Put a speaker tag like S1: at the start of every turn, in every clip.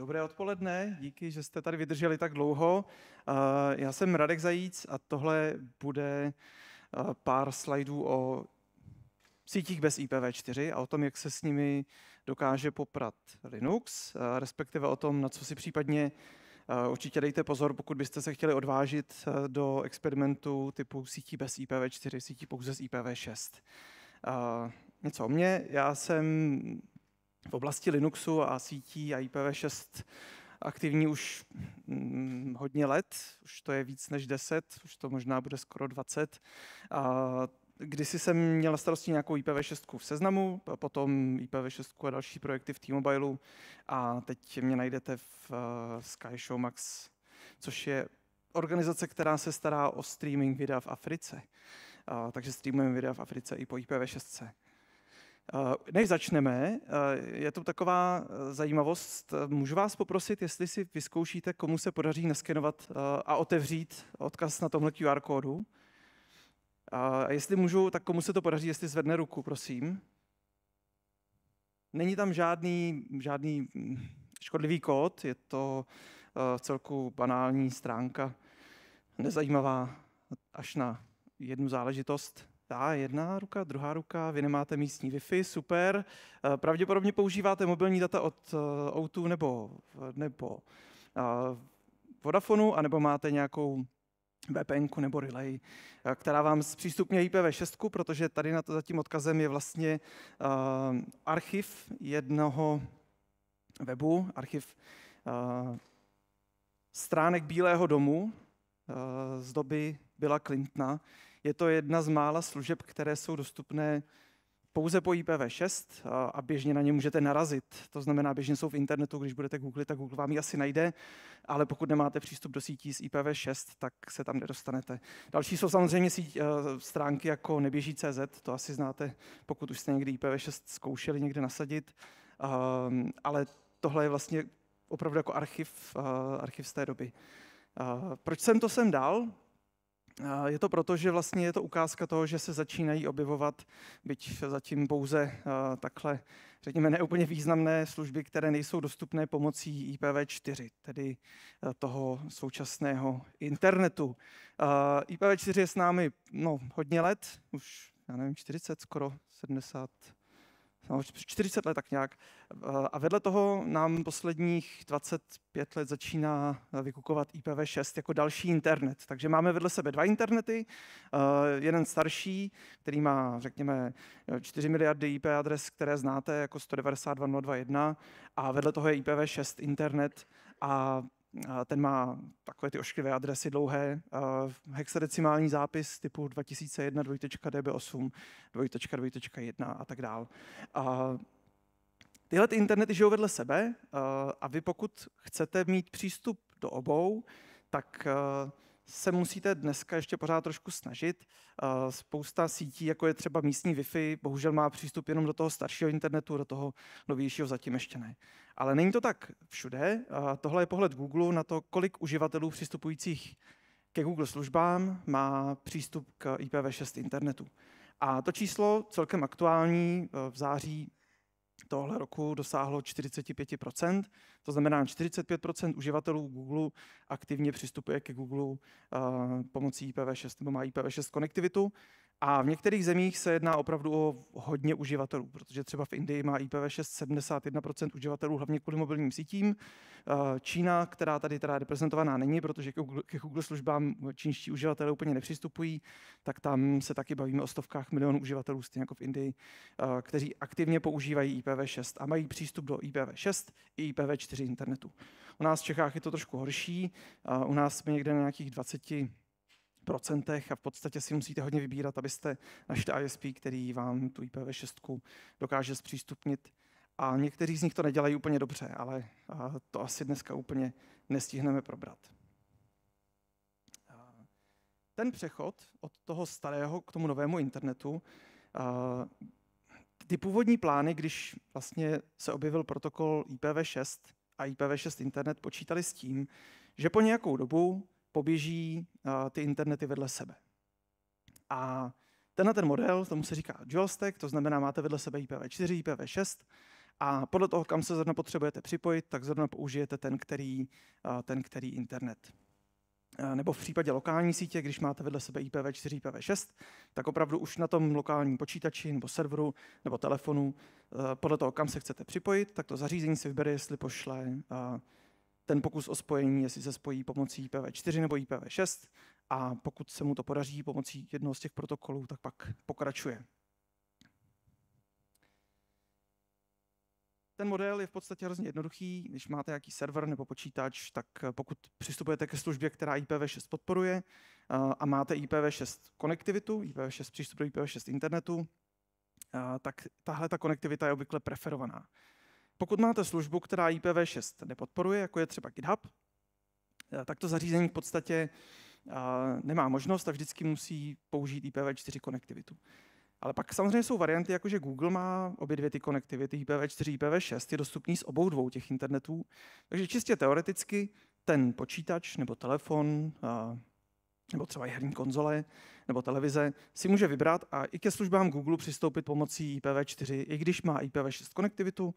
S1: Dobré odpoledne, díky, že jste tady vydrželi tak dlouho. Eh, já jsem Radek Zajíc a tohle bude eh, pár slajdů o sítích bez IPv4 a o tom, jak se s nimi dokáže poprat Linux, eh, respektive o tom, na co si případně určitě dejte pozor, pokud byste se chtěli odvážit do experimentu typu sítí bez IPv4, sítí pouze z IPv6. Něco o mně, já jsem v oblasti Linuxu a sítí a IPv6 aktivní už hm, hodně let, už to je víc než 10, už to možná bude skoro 20. A kdysi jsem měl na starosti nějakou IPv6 v seznamu, potom IPv6 a další projekty v T-Mobile a teď mě najdete v uh, Sky Show Max, což je organizace, která se stará o streaming videa v Africe. Uh, takže streamujeme videa v Africe i po IPv6. Eh, než začneme, eh, je to taková eh, zajímavost. Můžu vás poprosit, jestli si vyzkoušíte, komu se podaří naskenovat a otevřít odkaz na tomhle QR kódu. A jestli můžu, tak komu se to podaří, jestli zvedne ruku, prosím. Není tam žádný, žádný hm, škodlivý kód, je to v celku banální stránka, nezajímavá až na jednu záležitost ta jedna ruka, druhá ruka, vy nemáte místní Wi-Fi, super. Eh, pravděpodobně používáte mobilní data od eh, O2 nebo, eh, nebo Vodafonu, anebo máte nějakou VPN nebo Relay, která vám zpřístupňuje IPv6, protože tady na to za tím odkazem je vlastně uh, archiv jednoho webu, archiv uh, stránek Bílého domu uh, z doby byla Clintona. Je to jedna z mála služeb, které jsou dostupné pouze po IPv6 a běžně na ně můžete narazit. To znamená, běžně jsou v internetu, když budete googlit, tak Google vám ji asi najde, ale pokud nemáte přístup do sítí z IPv6, tak se tam nedostanete. Další jsou samozřejmě e, stránky jako neběží.cz, to asi znáte, pokud už jste někdy IPv6 zkoušeli někde nasadit, e, ale tohle je vlastně opravdu jako archiv, e, archiv z té doby. Proč jsem to sem dal? Je to proto, že vlastně je to ukázka toho, že se začínají objevovat, byť zatím pouze takhle, řekněme, neúplně významné služby, které nejsou dostupné pomocí IPv4, tedy toho současného internetu. IPv4 je s námi no, hodně let, už já nevím, 40, skoro 70 no, 40 let tak nějak. Eh, a vedle toho nám posledních 25 let začíná eh, vykukovat IPv6 jako další internet. Takže máme vedle sebe dva internety, eh, jeden starší, který má, řekněme, 4 miliardy IP adres, které znáte jako 192.0.2.1 a vedle toho je IPv6 internet a ten má takové ty ošklivé adresy dlouhé, hexadecimální zápis typu 2001db 8 2.2.1 a tak dál. tyhle ty internety žijou vedle sebe a vy pokud chcete mít přístup do obou, tak se musíte dneska ještě pořád trošku snažit. Spousta sítí, jako je třeba místní Wi-Fi, bohužel má přístup jenom do toho staršího internetu, do toho novějšího zatím ještě ne. Ale není to tak všude. A tohle je pohled Google na to, kolik uživatelů přistupujících ke Google službám má přístup k IPv6 internetu. A to číslo, celkem aktuální, e, v září tohle roku dosáhlo 45%, to znamená 45% uživatelů Google aktivně přistupuje ke Google uh, pomocí IPv6 nebo má IPv6 konektivitu a v některých zemích se jedná opravdu o hodně uživatelů, protože třeba v Indii má IPv6 71% uživatelů, hlavně kvůli mobilním sítím. Eh, Čína, která tady teda reprezentovaná není, protože ke Google službám čínští uživatelé úplně nepřistupují, tak tam se taky bavíme o stovkách milionů uživatelů, stejně jako v Indii, eh, kteří aktivně používají IPv6 a mají přístup do IPv6 i IPv4 internetu. U nás v Čechách je to trošku horší, eh, u nás jsme někde na nějakých 20 procentech a v podstatě si musíte hodně vybírat, abyste našli ISP, který vám tu IPv6 dokáže zpřístupnit. A někteří z nich to nedělají úplně dobře, ale to asi dneska úplně nestihneme probrat. Ten přechod od toho starého k tomu novému internetu, ty původní plány, když vlastně se objevil protokol IPv6 a IPv6 internet, počítali s tím, že po nějakou dobu poběží eh, ty internety vedle sebe. A tenhle ten model, tomu se říká stack, to znamená, máte vedle sebe IPv4, IPv6 a podle toho, kam se zrovna potřebujete připojit, tak zrovna použijete ten, který, eh, ten, který internet. Eh, nebo v případě lokální sítě, když máte vedle sebe IPv4, IPv6, tak opravdu už na tom lokálním počítači nebo serveru nebo telefonu, podle toho, kam se chcete připojit, tak to zařízení si vybere, jestli pošle ten pokus o spojení, jestli se spojí pomocí IPv4 nebo IPv6 a pokud se mu to podaří pomocí jednoho z těch protokolů, tak pak pokračuje. Ten model je v podstatě hrozně jednoduchý. Když máte nějaký server nebo počítač, tak eh, pokud přistupujete ke službě, která IPv6 podporuje eh, a máte IPv6 konektivitu, IPv6 přístup do IPv6 internetu, eh, tak tahle ta konektivita je obvykle preferovaná. Pokud máte službu, která IPv6 nepodporuje, jako je třeba GitHub, eh, tak to zařízení v podstatě eh, nemá možnost a vždycky musí použít IPv4 konektivitu. Ale pak samozřejmě jsou varianty, jako že Google má obě dvě ty konektivity, IPv4, IPv6, je dostupný z obou dvou těch internetů. Takže čistě teoreticky ten počítač nebo telefon, eh, nebo třeba i herní konzole, nebo televize, si může vybrat a i ke službám Google přistoupit pomocí IPv4, i když má IPv6 konektivitu,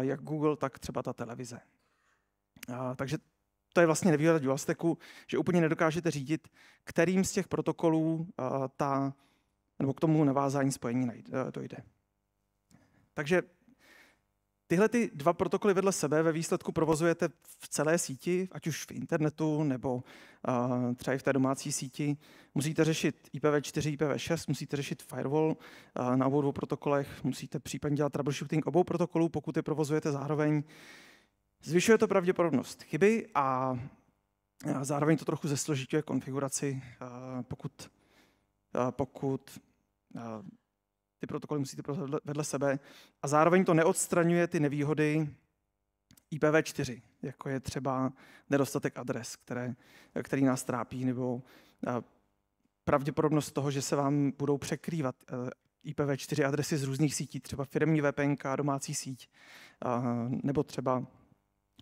S1: jak Google, tak třeba ta televize. Takže to je vlastně nevýhoda DualStacku, že úplně nedokážete řídit, kterým z těch protokolů ta, nebo k tomu navázání spojení dojde. Takže Tyhle ty dva protokoly vedle sebe ve výsledku provozujete v celé síti, ať už v internetu nebo uh, třeba i v té domácí síti. Musíte řešit IPv4, IPv6, musíte řešit firewall uh, na obou dvou protokolech, musíte případně dělat troubleshooting obou protokolů, pokud je provozujete zároveň. Zvyšuje to pravděpodobnost chyby a eh, zároveň to trochu zesložituje konfiguraci, pokud, pokud ty protokoly musíte prodat vedle sebe a zároveň to neodstraňuje ty nevýhody IPv4, jako je třeba nedostatek adres, které, který nás trápí, nebo eh, pravděpodobnost toho, že se vám budou překrývat eh, IPv4 adresy z různých sítí, třeba firmní VPN, domácí síť, eh, nebo třeba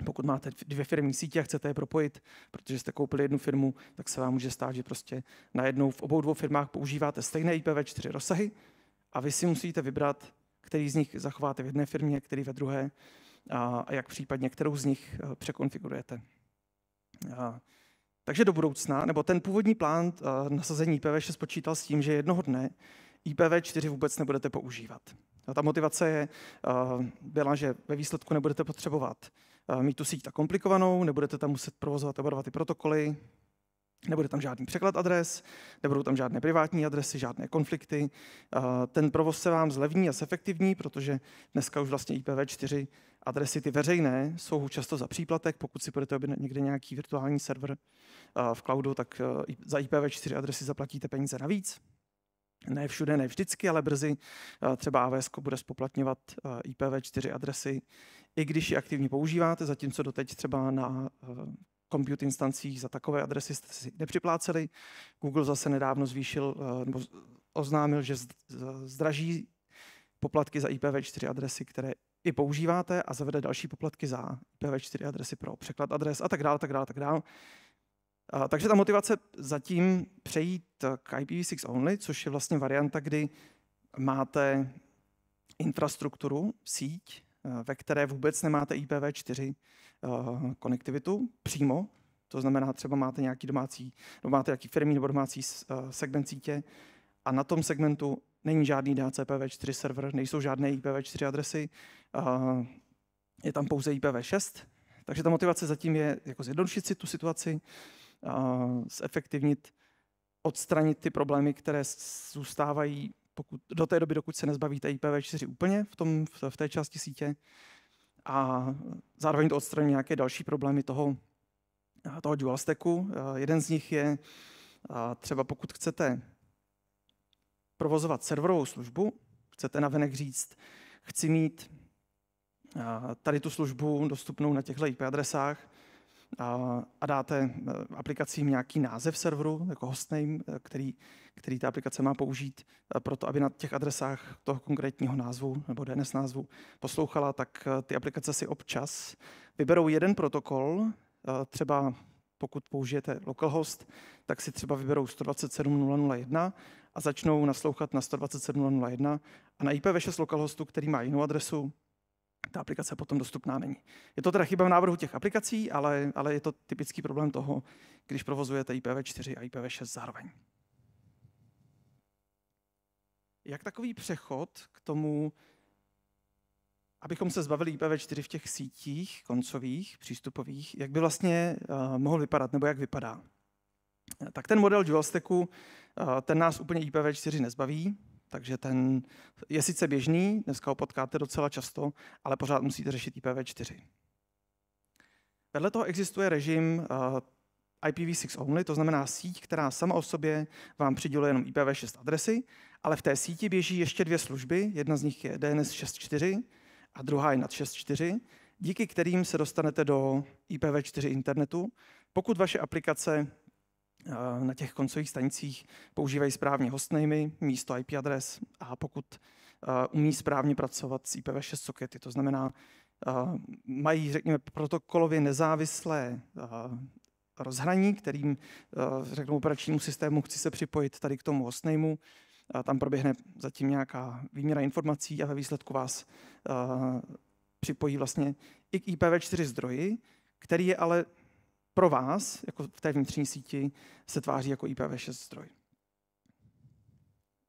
S1: pokud máte dvě firmní sítě a chcete je propojit, protože jste koupili jednu firmu, tak se vám může stát, že prostě najednou v obou dvou firmách používáte stejné IPv4 rozsahy, a vy si musíte vybrat, který z nich zachováte v jedné firmě, který ve druhé a, jak případně kterou z nich eh, překonfigurujete. A, takže do budoucna, nebo ten původní plán eh, nasazení IPv6 počítal s tím, že jednoho dne IPv4 vůbec nebudete používat. A ta motivace je, eh, byla, že ve výsledku nebudete potřebovat mít tu síť tak komplikovanou, nebudete tam muset provozovat oba dva ty protokoly, Nebude tam žádný překlad adres, nebudou tam žádné privátní adresy, žádné konflikty. Eh, ten provoz se vám zlevní a zefektivní, protože dneska už vlastně IPv4 adresy ty veřejné jsou často za příplatek. Pokud si budete objednat někde nějaký virtuální server eh, v cloudu, tak eh, za IPv4 adresy zaplatíte peníze navíc. Ne všude, ne vždycky, ale brzy třeba AWS bude spoplatňovat IPv4 adresy, i když je aktivně používáte, zatímco doteď třeba na compute instancích za takové adresy jste si nepřipláceli. Google zase nedávno zvýšil eh, nebo oznámil, že zdraží poplatky za IPv4 adresy, které i používáte a zavede další poplatky za IPv4 adresy pro překlad adres a tak dále, tak dále, tak dále. Takže ta motivace zatím přejít k IPv6 only, což je vlastně varianta, kdy máte infrastrukturu, síť, Eh, ve které vůbec nemáte IPv4 eh, konektivitu přímo, to znamená, třeba máte nějaký domácí, nebo máte nějaký firmní nebo domácí eh, segment sítě a na tom segmentu není žádný DHCPV4 server, nejsou žádné IPv4 adresy, je tam pouze IPv6, takže ta motivace zatím je jako zjednodušit si tu situaci, zefektivnit, odstranit ty problémy, které zůstávají pokud, do té doby, dokud se nezbavíte IPv4 úplně v, tom, v té části sítě a zároveň to odstraní nějaké další problémy toho, toho dual stacku. Eh, jeden z nich je eh, třeba pokud chcete provozovat serverovou službu, chcete navenek říct, chci mít eh, tady tu službu dostupnou na těchto IP adresách, a, dáte eh, aplikacím nějaký název serveru, jako hostname, eh, který, který ta aplikace má použít eh, pro to, aby na těch adresách toho konkrétního názvu nebo DNS názvu poslouchala, tak ty aplikace si občas vyberou jeden protokol, třeba pokud použijete localhost, tak si třeba vyberou 127.0.0.1 a začnou naslouchat na 127.0.0.1 a na IPv6 localhostu, který má jinou adresu, ta aplikace potom dostupná není. Je to teda chyba v návrhu těch aplikací, ale, ale je to typický problém toho, když provozujete IPv4 a IPv6 zároveň. Jak takový přechod k tomu, abychom se zbavili IPv4 v těch sítích koncových, přístupových, jak by vlastně uh, mohl vypadat, nebo jak vypadá? Eh, tak ten model dual stacku, uh, ten nás úplně IPv4 nezbaví, takže ten je sice běžný, dneska ho potkáte docela často, ale pořád musíte řešit IPv4. Vedle toho existuje režim eh, IPv6 only, to znamená síť, která sama o sobě vám přiděluje jenom IPv6 adresy, ale v té síti běží ještě dvě služby, jedna z nich je DNS 6.4 a druhá je NAT 6.4, díky kterým se dostanete do IPv4 internetu, pokud vaše aplikace na těch koncových stanicích používají správně hostnamy, místo IP adres a pokud umí správně pracovat s IPv6 sockety, to znamená, mají, řekněme, protokolově nezávislé rozhraní, kterým řeknu operačnímu systému, chci se připojit tady k tomu hostnamu, a tam proběhne zatím nějaká výměra informací a ve výsledku vás připojí vlastně i k IPv4 zdroji, který je ale pro vás, jako v té vnitřní síti, se tváří jako IPv6 zdroj.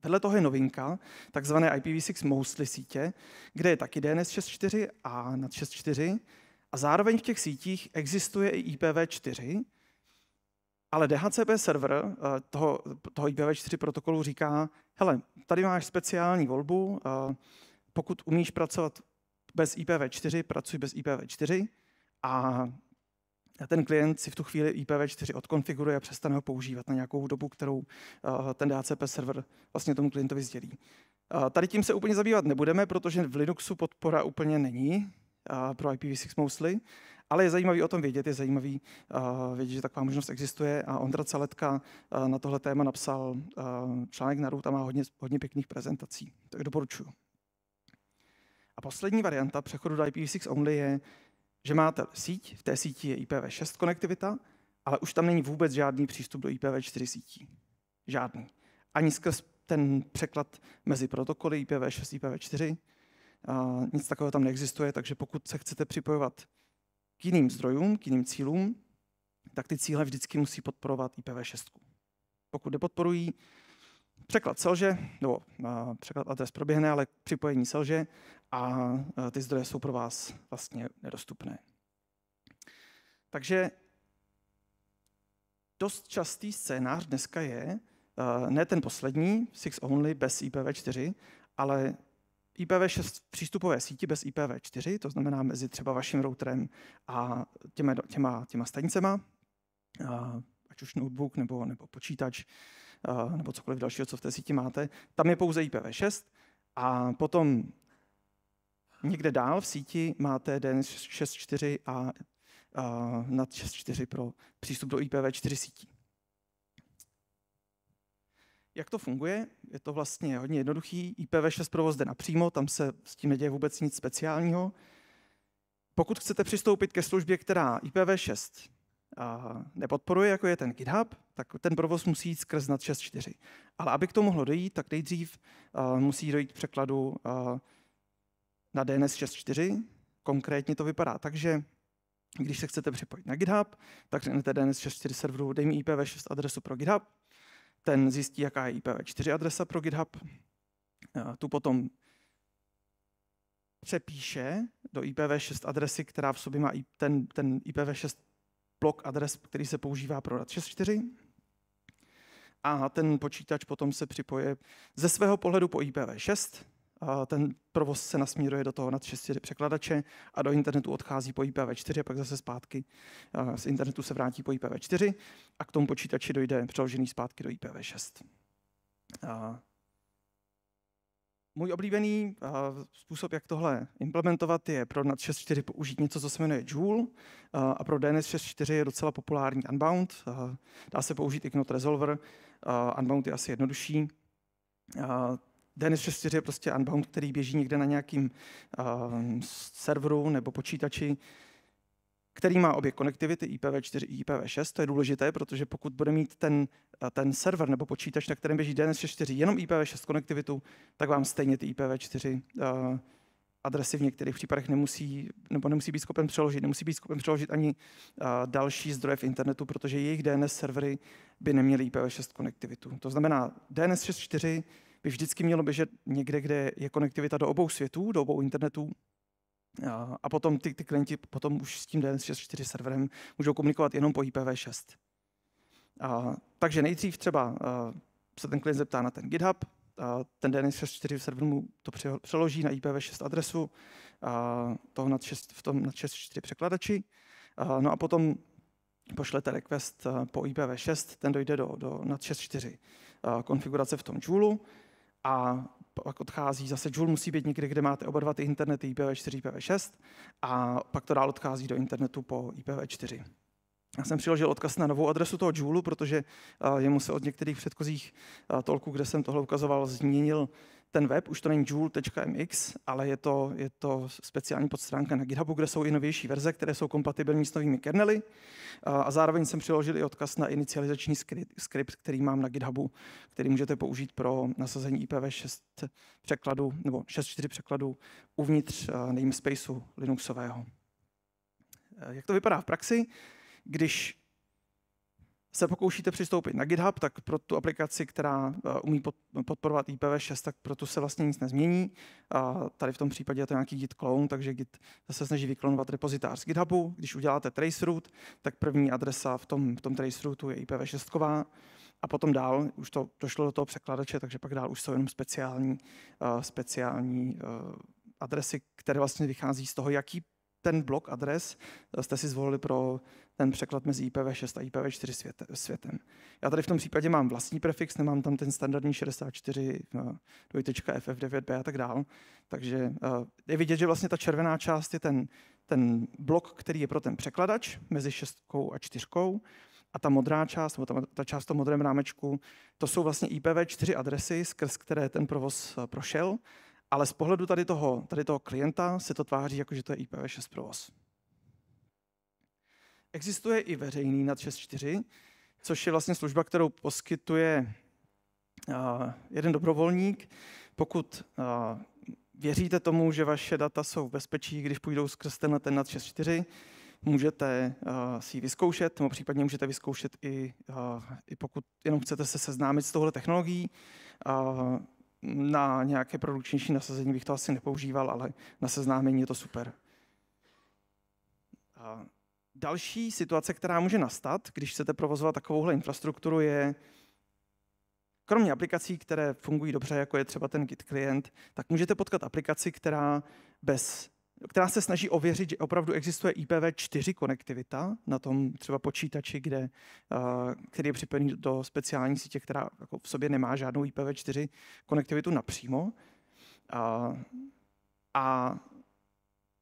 S1: Vedle toho je novinka, takzvané IPv6 mostly sítě, kde je taky DNS 6.4 a nad 6.4 a zároveň v těch sítích existuje i IPv4, ale DHCP server eh, toho, toho IPv4 protokolu říká, hele, tady máš speciální volbu, eh, pokud umíš pracovat bez IPv4, pracuj bez IPv4 a ten klient si v tu chvíli IPv4 odkonfiguruje a přestane ho používat na nějakou dobu, kterou eh, ten DHCP server vlastně tomu klientovi sdělí. Eh, tady tím se úplně zabývat nebudeme, protože v Linuxu podpora úplně není eh, pro IPv6 mostly, ale je zajímavý o tom vědět, je zajímavý vědět, že taková možnost existuje a Ondra Celetka na tohle téma napsal článek na Root a má hodně, hodně pěkných prezentací, tak doporučuju. A poslední varianta přechodu do IPv6 only je že máte síť, v té síti je IPv6 konektivita, ale už tam není vůbec žádný přístup do IPv4 sítí. Žádný. Ani skrz ten překlad mezi protokoly IPv6 IPv4. A nic takového tam neexistuje, takže pokud se chcete připojovat k jiným zdrojům, k jiným cílům, tak ty cíle vždycky musí podporovat IPv6. Pokud nepodporují, překlad selže, nebo překlad adres proběhne, ale připojení selže a eh, ty zdroje jsou pro vás vlastně nedostupné. Takže dost častý scénář dneska je, eh, ne ten poslední, Six Only bez IPv4, ale IPv6 přístupové síti bez IPv4, to znamená mezi třeba vaším routerem a těma, těma, těma stanicema, eh, ať už notebook nebo, nebo počítač, nebo cokoliv dalšího, co v té síti máte, tam je pouze IPv6 a potom Někde dál v síti máte den 64 a, a nad 6.4 pro přístup do IPv4 sítí. Jak to funguje? Je to vlastně hodně jednoduchý. IPv6 provoz jde napřímo, tam se s tím neděje vůbec nic speciálního. Pokud chcete přistoupit ke službě, která IPv6 nepodporuje, jako je ten GitHub, tak ten provoz musí jít skrz nad 6.4. Ale aby k tomu mohlo dojít, tak nejdřív musí dojít k překladu na DNS 6.4. Konkrétně to vypadá tak, že když se chcete připojit na GitHub, tak řeknete DNS 6.4 serveru, dej mi IPv6 adresu pro GitHub, ten zjistí, jaká je IPv4 adresa pro GitHub, eh, tu potom přepíše do IPv6 adresy, která v sobě má ten, ten IPv6 blok adres, který se používá pro RAD 6.4. A ten počítač potom se připoje ze svého pohledu po IPv6, ten provoz se nasmíruje do toho nad 6 překladače a do internetu odchází po IPv4 a pak zase zpátky z internetu se vrátí po IPv4 a k tomu počítači dojde přeložený zpátky do IPv6. Můj oblíbený způsob, jak tohle implementovat, je pro NAT 6.4 použít něco, co se jmenuje Joule a pro DNS 6.4 je docela populární Unbound. Dá se použít i Knot Resolver. Unbound je asi jednodušší. DNS 6.4 je prostě unbound, který běží někde na nějakým uh, serveru nebo počítači, který má obě konektivity IPv4 i IPv6. To je důležité, protože pokud bude mít ten, eh, ten server nebo počítač, na kterém běží DNS 6.4 jenom IPv6 konektivitu, tak vám stejně ty IPv4 uh, eh, adresy v některých případech nemusí, nebo nemusí být schopen přeložit. Nemusí být schopen přeložit ani uh, další zdroje v internetu, protože jejich DNS servery by neměly IPv6 konektivitu. To znamená, DNS 6.4 by vždycky mělo běžet někde, kde je konektivita do obou světů, do obou internetů. A, potom ty, ty klienti potom už s tím DNS64 serverem můžou komunikovat jenom po IPv6. A, takže nejdřív třeba a, se ten klient zeptá na ten GitHub, a ten DNS64 server mu to přeloží na IPv6 adresu a toho nad 6, v tom nad 64 překladači. A, no a potom pošlete request po IPv6, ten dojde do, do nad 64 konfigurace v tom Joulu a pak odchází, zase Joule musí být někde, kde máte oba dva ty internety IPv4, IPv6 a pak to dál odchází do internetu po IPv4. Já jsem přiložil odkaz na novou adresu toho Joule, protože eh, jemu se od některých předchozích eh, tolků, kde jsem tohle ukazoval, změnil ten web, už to není joule.mx, ale je to, je to speciální podstránka na GitHubu, kde jsou i novější verze, které jsou kompatibilní s novými kernely. A zároveň jsem přiložil i odkaz na inicializační skript, který mám na GitHubu, který můžete použít pro nasazení IPv6 překladu nebo 6.4 překladu uvnitř namespaceu Linuxového. E, jak to vypadá v praxi? Když se pokoušíte přistoupit na GitHub, tak pro tu aplikaci, která eh, umí podporovat IPv6, tak pro tu se vlastně nic nezmění. A tady v tom případě je to nějaký Git clone, takže Git se snaží vyklonovat repozitář z GitHubu. Když uděláte traceroute, tak první adresa v tom, v tom traceroutu je IPv6. A potom dál, už to došlo do toho překladače, takže pak dál už jsou jenom speciální, uh, speciální uh, adresy, které vlastně vychází z toho, jaký ten blok adres eh, jste si zvolili pro ten překlad mezi IPv6 a IPv4 světem. Já tady v tom případě mám vlastní prefix, nemám tam ten standardní 64 eh, FF9B a tak dál. Takže eh, je vidět, že vlastně ta červená část je ten, ten blok, který je pro ten překladač mezi 6 a 4. a ta modrá část, nebo ta, ta část v modrém rámečku, to jsou vlastně IPv4 adresy, skrz které ten provoz prošel ale z pohledu tady toho, tady toho klienta se to tváří jako, že to je IPv6 provoz. Existuje i veřejný nad 6.4, což je vlastně služba, kterou poskytuje eh, jeden dobrovolník. Pokud eh, věříte tomu, že vaše data jsou v bezpečí, když půjdou skrz ten nad 6.4, můžete eh, si ji vyzkoušet, nebo případně můžete vyzkoušet i, i pokud jenom chcete se seznámit s touhle technologií na nějaké produkčnější nasazení bych to asi nepoužíval, ale na seznámení je to super. A další situace, která může nastat, když chcete provozovat takovouhle infrastrukturu, je kromě aplikací, které fungují dobře, jako je třeba ten Git klient, tak můžete potkat aplikaci, která bez která se snaží ověřit, že opravdu existuje IPv4 konektivita na tom třeba počítači, kde, eh, který je připojený do speciální sítě, která jako v sobě nemá žádnou IPv4 konektivitu napřímo. A, eh, a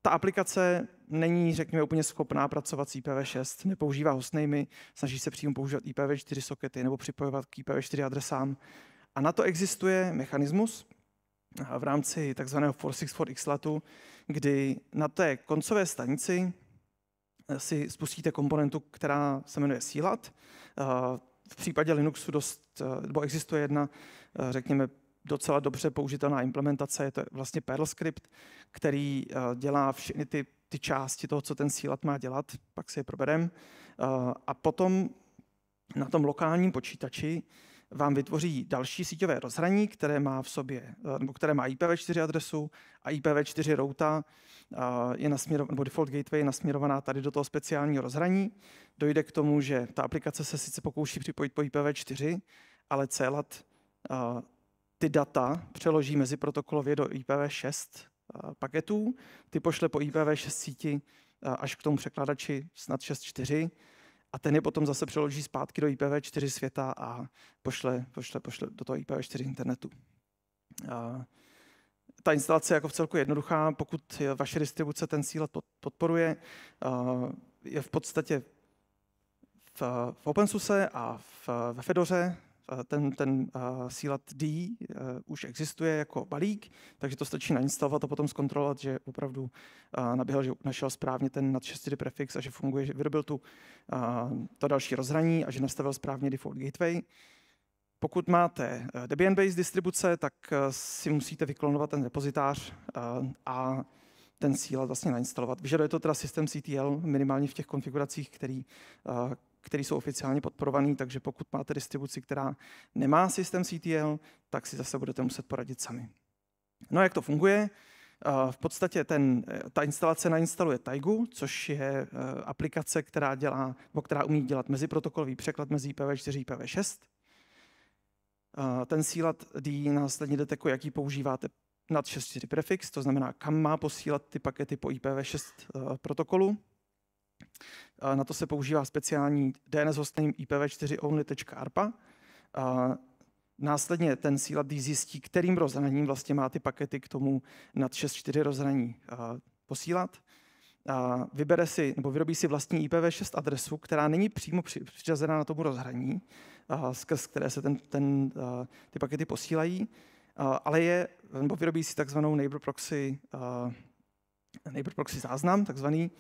S1: ta aplikace není, řekněme, úplně schopná pracovat s IPv6, nepoužívá hostnejmy, snaží se přímo používat IPv4 sokety nebo připojovat k IPv4 adresám. A na to existuje mechanismus, Eh, v rámci takzvaného 464 XLATu, kdy na té koncové stanici eh, si spustíte komponentu, která se jmenuje sílat. Eh, v případě Linuxu dost, nebo existuje jedna, řekněme, docela dobře použitelná implementace, je to vlastně Perl script, který dělá všechny ty, ty části toho, co ten sílat má dělat, pak si je proberem. A potom na tom lokálním počítači vám vytvoří další síťové rozhraní, které má v sobě, eh, nebo které má IPv4 adresu a IPv4 routa eh, je nasměrovaná, nebo default gateway je nasměrovaná tady do toho speciálního rozhraní. Dojde k tomu, že ta aplikace se sice pokouší připojit po IPv4, ale celat eh, ty data přeloží mezi protokolově do IPv6 paketů, ty pošle po IPv6 síti až k tomu překladači snad 6.4 a ten je potom zase přeloží zpátky do IPv4 světa a pošle, pošle, pošle do toho IPv4 internetu. A ta instalace je jako v celku jednoduchá, pokud vaše distribuce ten síl podporuje, je v podstatě v, v OpenSUSE a v, ve Fedoře ten, ten sílat D e, už existuje jako balík, takže to stačí nainstalovat a potom zkontrolovat, že opravdu naběhl, že našel správně ten nad 6 prefix a že funguje, že vyrobil tu, to další rozhraní a že nastavil správně default gateway. Pokud máte e, Debian-based distribuce, tak e, si musíte vyklonovat ten repozitář a ten sílat vlastně nainstalovat. Vyžaduje to teda systém CTL minimálně v těch konfiguracích, který, které jsou oficiálně podporované, takže pokud máte distribuci, která nemá systém CTL, tak si zase budete muset poradit sami. No a jak to funguje? Eh, v podstatě ten, eh, ta instalace nainstaluje Taigu, což je eh, aplikace, která, dělá, která umí dělat meziprotokolový překlad mezi IPv4 a IPv6. Ten sílat D následně detekuje, jaký používáte nad 64 prefix, to znamená, kam má posílat ty pakety po IPv6 protokolu. Na to se používá speciální DNS hostname IPv4 only.arpa. Následně ten CLAD zjistí, kterým rozhraním vlastně má ty pakety k tomu nad 6.4 rozhraní posílat. A vybere si nebo vyrobí si vlastní IPv6 adresu, která není přímo přiřazená na tomu rozhraní, a skrz které se ten, ten, a, ty pakety posílají, a, ale je, nebo vyrobí si takzvanou neighbor proxy, a, neighbor proxy záznam, takzvaný,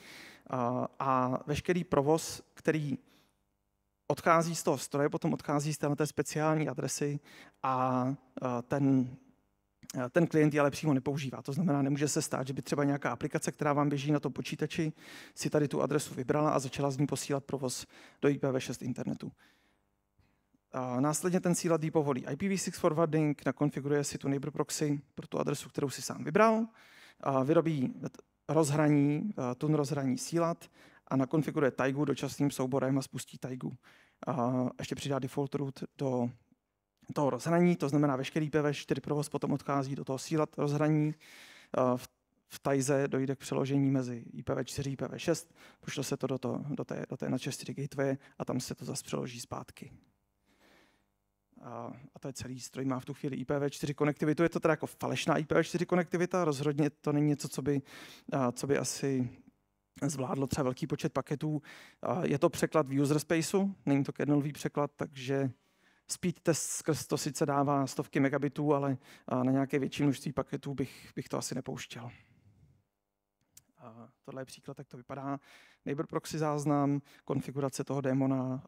S1: Eh, a veškerý provoz, který odchází z toho stroje, potom odchází z té speciální adresy a eh, ten, eh, ten klient ji ale přímo nepoužívá. To znamená, nemůže se stát, že by třeba nějaká aplikace, která vám běží na tom počítači, si tady tu adresu vybrala a začala z ní posílat provoz do IPv6 internetu. A následně ten sílat jí povolí IPv6 forwarding, nakonfiguruje si tu neighbor proxy pro tu adresu, kterou si sám vybral, a vyrobí rozhraní, eh, tun rozhraní sílat a nakonfiguruje tajgu dočasným souborem a spustí tajgu. A ještě přidá default root do toho rozhraní, to znamená veškerý PV4 provoz potom odchází do toho sílat rozhraní. Eh, v, v tajze dojde k přeložení mezi IPv4 a IPv6, pošlo se to do, to, do té, do té na 4 gateway a tam se to zase přeloží zpátky a, to je celý stroj, má v tu chvíli IPv4 konektivitu. Je to teda jako falešná IPv4 konektivita, rozhodně to není něco, co by, co by asi zvládlo třeba velký počet paketů. je to překlad v user spaceu, není to kernelový překlad, takže speed test skrz to sice dává stovky megabitů, ale na nějaké větší množství paketů bych, bych to asi nepouštěl. A tohle je příklad, jak to vypadá. Neighbor proxy záznam, konfigurace toho démona,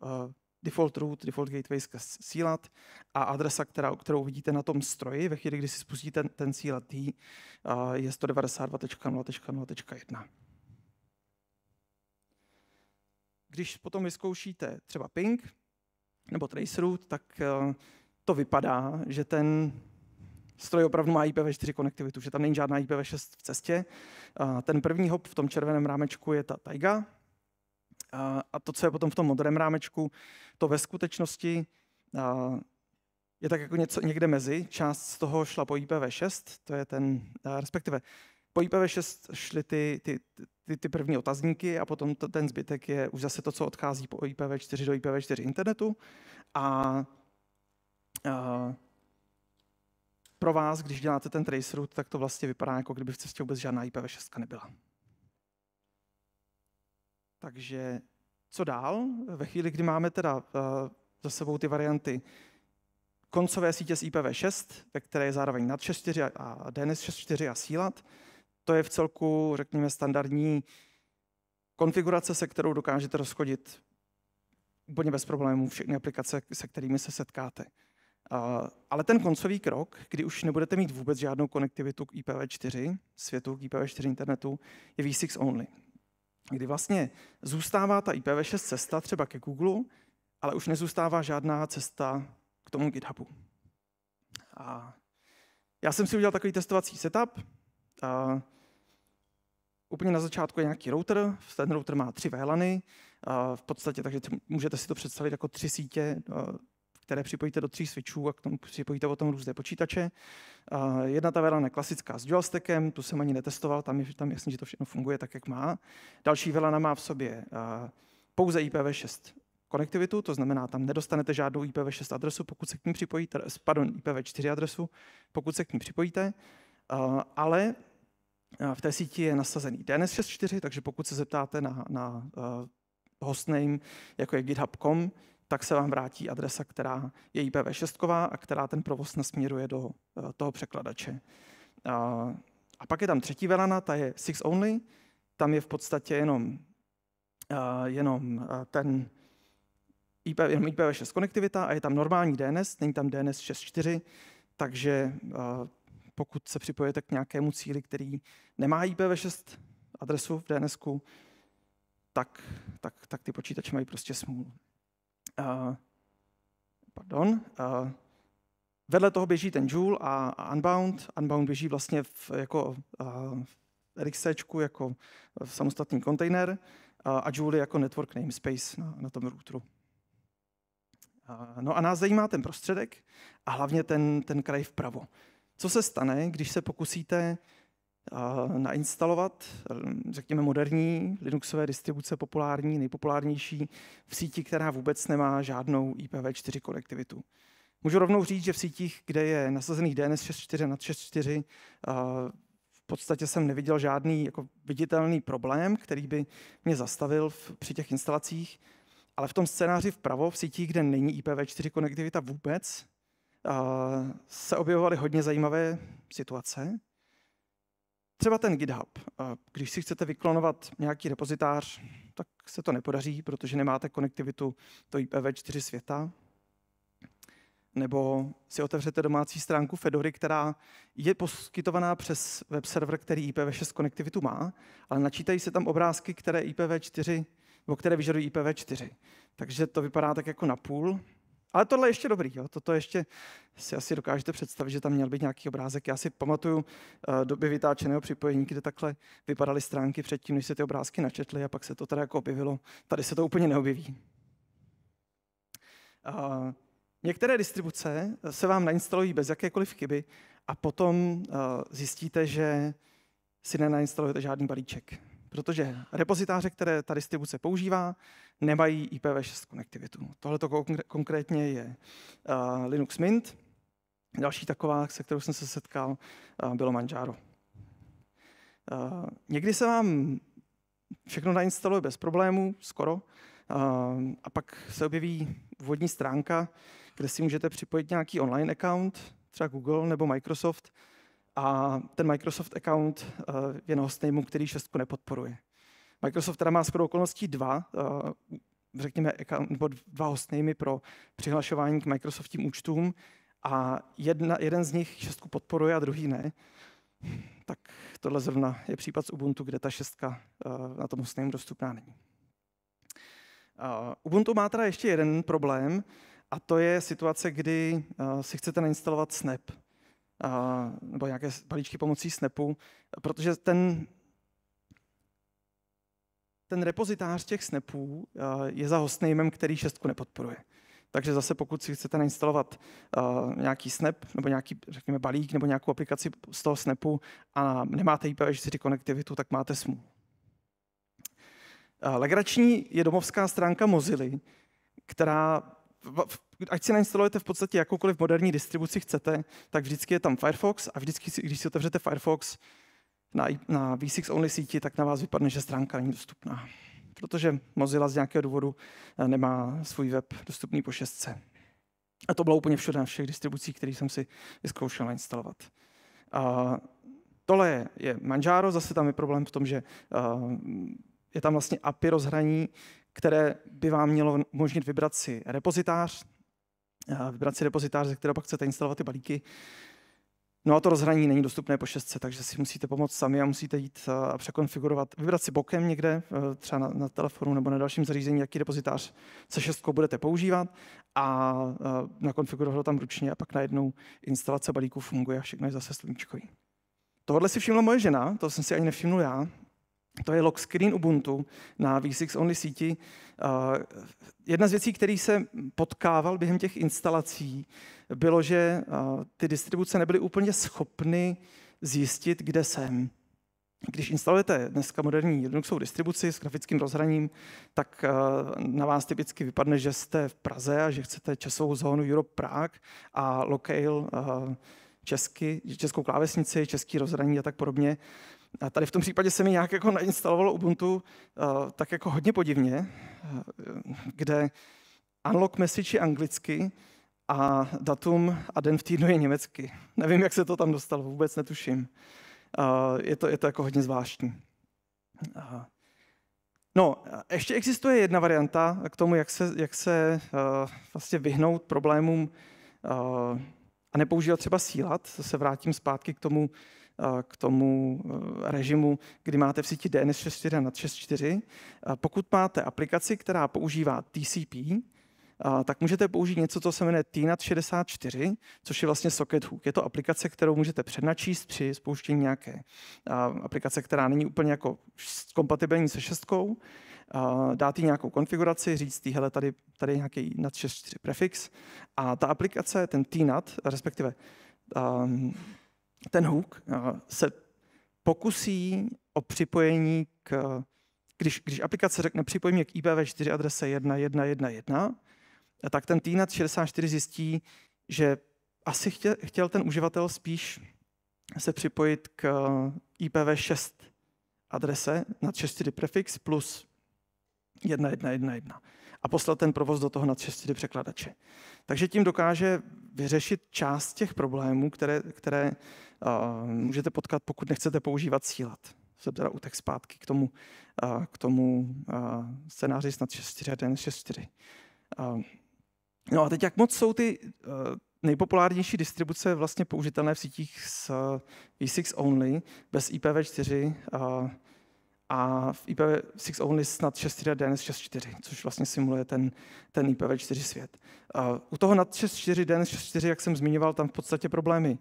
S1: default root, default gateway skrz sílat a adresa, která, kterou vidíte na tom stroji, ve chvíli, kdy si spustíte ten, ten sílat je 192.0.0.1. Když potom vyzkoušíte třeba ping nebo traceroute, tak eh, to vypadá, že ten stroj opravdu má IPv4 konektivitu, že tam není žádná IPv6 v cestě. Ten první hop v tom červeném rámečku je ta Taiga, a, a to, co je potom v tom modrém rámečku, to ve skutečnosti a, je tak jako něco někde mezi. Část z toho šla po IPv6, to je ten, a, respektive po IPv6 šly ty, ty, ty, ty první otazníky a potom to, ten zbytek je už zase to, co odchází po IPv4 do IPv4 internetu. A, a pro vás, když děláte ten route, tak to vlastně vypadá, jako kdyby v cestě vůbec žádná IPv6 nebyla. Takže co dál? Ve chvíli, kdy máme teda eh, za sebou ty varianty koncové sítě z IPv6, ve které je zároveň nat 6.4 a DNS 6.4 a sílat, to je v celku, řekněme, standardní konfigurace, se kterou dokážete rozchodit úplně bez problémů všechny aplikace, se kterými se setkáte. Eh, ale ten koncový krok, kdy už nebudete mít vůbec žádnou konektivitu k IPv4 světu, k IPv4 internetu, je v6 only kdy vlastně zůstává ta IPv6 cesta třeba ke Google, ale už nezůstává žádná cesta k tomu GitHubu. A já jsem si udělal takový testovací setup. A úplně na začátku je nějaký router, ten router má tři VLANy, v podstatě, takže můžete si to představit jako tři sítě které připojíte do tří switchů a k tomu připojíte potom různé počítače. Uh, jedna taverna je klasická s stackem, tu jsem ani netestoval, tam je tam jasný, že to všechno funguje tak, jak má. Další velana má v sobě uh, pouze IPv6 konektivitu, to znamená, tam nedostanete žádnou IPv6 adresu, pokud se k ní připojíte, eh, pardon, IPv4 adresu, pokud se k ní připojíte, uh, ale v té síti je nasazený DNS 6.4, takže pokud se zeptáte na, na hostname, jako je github.com, tak se vám vrátí adresa, která je IPv6 a která ten provoz nasměruje do eh, toho překladače. Eh, a pak je tam třetí velana, ta je six only, tam je v podstatě jenom, eh, jenom ten jenom IPv6 konektivita a je tam normální DNS, není tam DNS 6.4, takže pokud se připojete k nějakému cíli, který nemá IPv6 adresu v DNSku, tak, tak, tak ty počítače mají prostě smůlu pardon, uh, vedle toho běží ten Joule a, a Unbound. Unbound běží vlastně v, jako uh, RxCčku, jako v samostatný kontejner uh, a Joule jako network namespace na, na tom routeru. Uh, no a nás zajímá ten prostředek a hlavně ten, ten kraj vpravo. Co se stane, když se pokusíte nainstalovat, eh, řekněme, moderní Linuxové distribuce, populární, nejpopulárnější, v síti, která vůbec nemá žádnou IPv4 konektivitu. Můžu rovnou říct, že v sítích, kde je nasazený DNS 6.4 nad 6.4, v podstatě jsem neviděl žádný jako viditelný problém, který by mě zastavil v, při těch instalacích, ale v tom scénáři vpravo, v sítích, kde není IPv4 konektivita vůbec, eh, se objevovaly hodně zajímavé situace, Třeba ten GitHub. Když si chcete vyklonovat nějaký repozitář, tak se to nepodaří, protože nemáte konektivitu do IPv4 světa. Nebo si otevřete domácí stránku Fedory, která je poskytovaná přes web server, který IPv6 konektivitu má, ale načítají se tam obrázky, které IPv4, nebo které vyžadují IPv4. Takže to vypadá tak jako na půl, ale tohle je ještě dobrý, jo? toto ještě si asi dokážete představit, že tam měl být nějaký obrázek. Já si pamatuju eh, doby vytáčeného připojení, kde takhle vypadaly stránky předtím, než se ty obrázky načetly a pak se to tady jako objevilo. Tady se to úplně neobjeví. Uh, některé distribuce eh, se vám nainstalují bez jakékoliv chyby a potom uh, zjistíte, že si nenainstalujete žádný balíček. Protože repozitáře, které ta distribuce používá, nemají IPv6 konektivitu. Tohle to konkrétně je uh, Linux Mint. Další taková, se kterou jsem se setkal, uh, bylo Manjaro. Uh, někdy se vám všechno nainstaluje bez problémů, skoro, uh, a pak se objeví úvodní stránka, kde si můžete připojit nějaký online account, třeba Google nebo Microsoft, a ten Microsoft account je na hostnému, který šestku nepodporuje. Microsoft teda má skoro okolností dva, eh, řekněme, nebo dva hostnými pro přihlašování k Microsoftím účtům a jedna, jeden z nich šestku podporuje a druhý ne. Tak tohle zrovna je případ z Ubuntu, kde ta šestka eh, na tom hostném dostupná není. Eh, Ubuntu má teda ještě jeden problém, a to je situace, kdy si chcete nainstalovat Snap nebo nějaké balíčky pomocí Snapu, protože ten ten repozitář těch snapů eh, je za hostnamem, který šestku nepodporuje. Takže zase pokud si chcete nainstalovat uh, nějaký snap nebo nějaký, řekněme, balík nebo nějakou aplikaci z toho snapu a nemáte IPv4 konektivitu, tak máte smů. Uh, eh, legrační je domovská stránka Mozily, která, ať si nainstalujete v podstatě jakoukoliv moderní distribuci chcete, tak vždycky je tam Firefox a vždycky, když si otevřete Firefox, na, na V6 Only síti, tak na vás vypadne, že stránka není dostupná. Protože Mozilla z nějakého důvodu eh, nemá svůj web dostupný po šestce. A to bylo úplně všude na všech distribucích, které jsem si vyzkoušel nainstalovat. A tohle je, je zase tam je problém v tom, že eh, je tam vlastně API rozhraní, které by vám mělo umožnit vybrat si repozitář, eh, vybrat si repozitář, ze kterého pak chcete instalovat ty balíky No a to rozhraní není dostupné po šestce, takže si musíte pomoct sami a musíte jít eh, a překonfigurovat, vybrat si bokem někde, eh, třeba na, na telefonu nebo na dalším zařízení, jaký depozitář se šestkou budete používat a, a eh, nakonfigurovat ho tam ručně a pak najednou instalace balíků funguje a všechno je zase sluníčkový. Tohle si všimla moje žena, to jsem si ani nevšiml já, to je lock screen Ubuntu na v Only síti. Jedna z věcí, který se potkával během těch instalací, bylo, že ty distribuce nebyly úplně schopny zjistit, kde jsem. Když instalujete dneska moderní Linuxovou distribuci s grafickým rozhraním, tak na vás typicky vypadne, že jste v Praze a že chcete časovou zónu Europe Prague a locale česky, českou klávesnici, český rozhraní a tak podobně. A tady v tom případě se mi nějak jako nainstalovalo Ubuntu uh, tak jako hodně podivně, uh, kde unlock message je anglicky a datum a den v týdnu je německy. Nevím, jak se to tam dostalo, vůbec netuším. Uh, je, to, je to jako hodně zvláštní. Uh, no, ještě existuje jedna varianta k tomu, jak se, jak se uh, vlastně vyhnout problémům uh, a nepoužívat třeba sílat. Zase vrátím zpátky k tomu, k tomu e, režimu, kdy máte v síti DNS 6.4 nad 6.4. Pokud máte aplikaci, která používá TCP, tak můžete použít něco, co se jmenuje TNAT 64, což je vlastně socket hook. Je to aplikace, kterou můžete přednačíst při spouštění nějaké aplikace, která není úplně jako kompatibilní se šestkou. Dát jí nějakou konfiguraci, říct týhle tady, tady nějaký NAT 64 prefix a ta aplikace, ten TNAT, respektive ten hook eh, se pokusí o připojení k, když, když aplikace řekne připojení k IPv4 adrese 1.1.1.1, eh, tak ten TNet 64 zjistí, že asi chtěl, chtěl ten uživatel spíš se připojit k eh, IPv6 adrese na 64 prefix plus 1111 a poslat ten provoz do toho na 64 překladače. Takže tím dokáže vyřešit část těch problémů, které, které můžete potkat, pokud nechcete používat sílat. Jsem teda utek zpátky k tomu, k tomu scénáři snad 6.4 a den 6.4. No a teď jak moc jsou ty nejpopulárnější distribuce vlastně použitelné v sítích s v6 only, bez IPv4 a v IPv6 only snad 6.4 a DNS 6.4, což vlastně simuluje ten, ten IPv4 svět. U toho nad 6.4 DNS 6.4, jak jsem zmiňoval, tam v podstatě problémy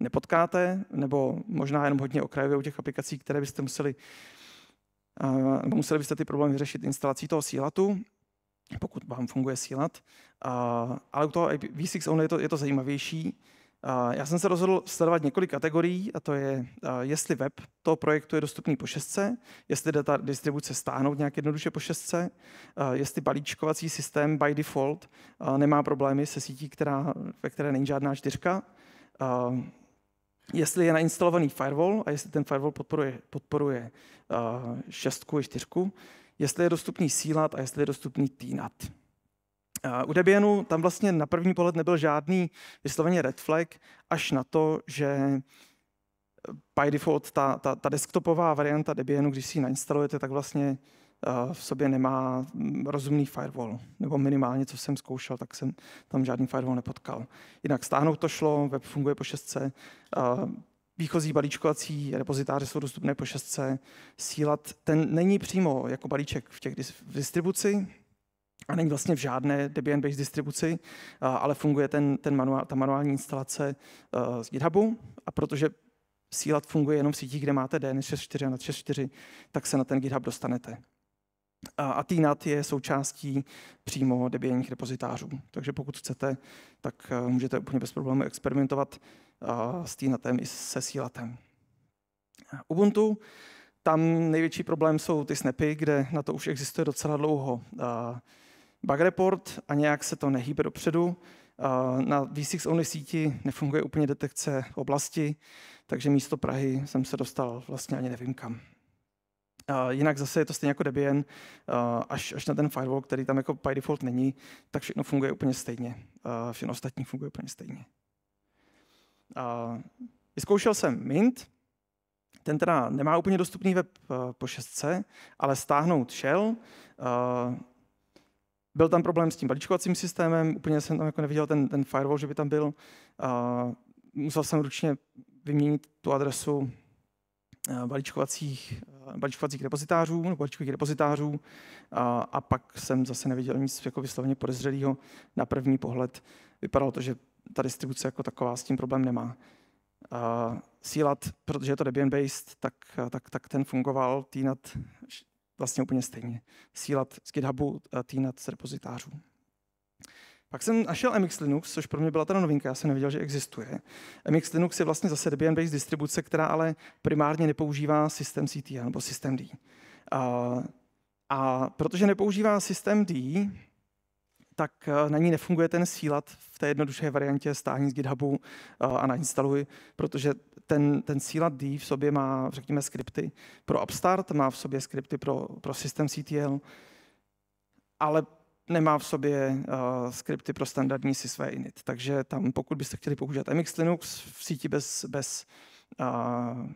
S1: nepotkáte, nebo možná jenom hodně okrajově u těch aplikací, které byste museli, nebo museli byste ty problémy vyřešit instalací toho sílatu, pokud vám funguje sílat. Ale u toho IPv6 Only je to, je to zajímavější. Já jsem se rozhodl sledovat několik kategorií, a to je, jestli web toho projektu je dostupný po šestce, jestli data distribuce stáhnout nějak jednoduše po šestce, jestli balíčkovací systém by default nemá problémy se sítí, která, ve které není žádná čtyřka, jestli je nainstalovaný firewall a jestli ten firewall podporuje, podporuje uh, šestku i čtyřku, jestli je dostupný CLAT a jestli je dostupný TNAT. Uh, eh, u Debianu tam vlastně na první pohled nebyl žádný vysloveně red flag, až na to, že eh, by default ta, ta, ta desktopová varianta Debianu, když si ji nainstalujete, tak vlastně Eh, v sobě nemá mm, rozumný firewall, nebo minimálně, co jsem zkoušel, tak jsem tam žádný firewall nepotkal. Jinak stáhnout to šlo, web funguje po šestce, eh, výchozí balíčkovací repozitáře jsou dostupné po šestce, sílat ten není přímo jako balíček v těch v distribuci, a není vlastně v žádné Debian-based distribuci, eh, ale funguje ten, ten manuál, ta manuální instalace z GitHubu a protože sílat funguje jenom v sítích, kde máte DNS 6.4 a na 6.4, tak se na ten GitHub dostanete a TNAT je součástí přímo debienních repozitářů. Takže pokud chcete, tak eh, můžete úplně bez problémů experimentovat eh, s TNATem i se sílatem. Ubuntu, tam největší problém jsou ty snapy, kde na to už existuje docela dlouho eh, bug report a nějak se to nehýbe dopředu. Na V6 Only síti nefunguje úplně detekce oblasti, takže místo Prahy jsem se dostal vlastně ani nevím kam jinak zase je to stejně jako Debian, až, až na ten firewall, který tam jako by default není, tak všechno funguje úplně stejně. Všechno ostatní funguje úplně stejně. Vyzkoušel jsem Mint, ten teda nemá úplně dostupný web po šestce, ale stáhnout šel. Byl tam problém s tím balíčkovacím systémem, úplně jsem tam jako neviděl ten, ten firewall, že by tam byl. Musel jsem ručně vyměnit tu adresu Eh, balíčkovacích, eh, balíčkovacích depozitářů, nebo balíčkových depozitářů a, a pak jsem zase neviděl nic jako vysloveně podezřelého na první pohled. Vypadalo to, že ta distribuce jako taková s tím problém nemá. Uh, sílat, protože je to Debian-based, tak, tak, tak ten fungoval, týnat vlastně úplně stejně. Sílat z GitHubu, eh, týnat z repozitářů. Pak jsem našel MX Linux, což pro mě byla ta novinka, já jsem nevěděl, že existuje. MX Linux je vlastně zase Debian-based distribuce, která ale primárně nepoužívá systém CT nebo systém D. A, a protože nepoužívá systém D, tak eh, na ní nefunguje ten sílat v té jednoduché variantě stáhní z GitHubu eh, a nainstaluj, protože ten, ten sílat D v sobě má, řekněme, skripty pro Upstart, má v sobě skripty pro, pro systém CTL, ale nemá v sobě uh, skripty pro standardní sysvé init. Takže tam, pokud byste chtěli používat MX Linux v síti bez, bez uh,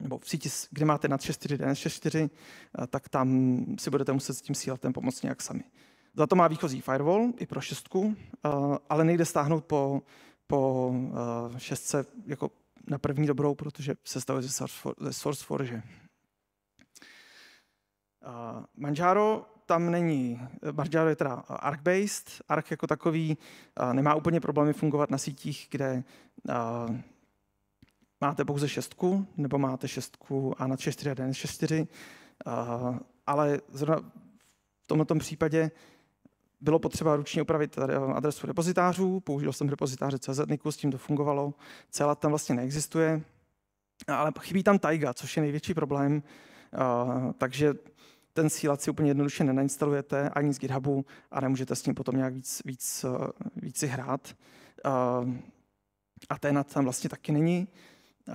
S1: nebo v síti, kde máte nad 6.4 DNS 6.4, tak tam si budete muset s tím síletem pomoct nějak sami. Za to má výchozí firewall i pro šestku, eh, ale nejde stáhnout po, po šestce jako na první dobrou, protože se stavuje ze SourceForge. Manžáro tam není. Bardiado eh, je teda eh, ARC-based. ARC jako takový eh, nemá úplně problémy fungovat na sítích, kde máte pouze šestku, nebo máte šestku a na 4 a DNS 4. Ale zrovna v tomto případě bylo potřeba ručně upravit adresu repozitářů, použil jsem repozitáře CZNICu, s tím to fungovalo, celá tam vlastně neexistuje, ale chybí tam Taiga, což je největší problém, takže ten sílat si úplně jednoduše nenainstalujete ani z GitHubu a nemůžete s tím potom nějak víc, víc, eh, víc si hrát. Eh, a téna tam vlastně taky není. Eh,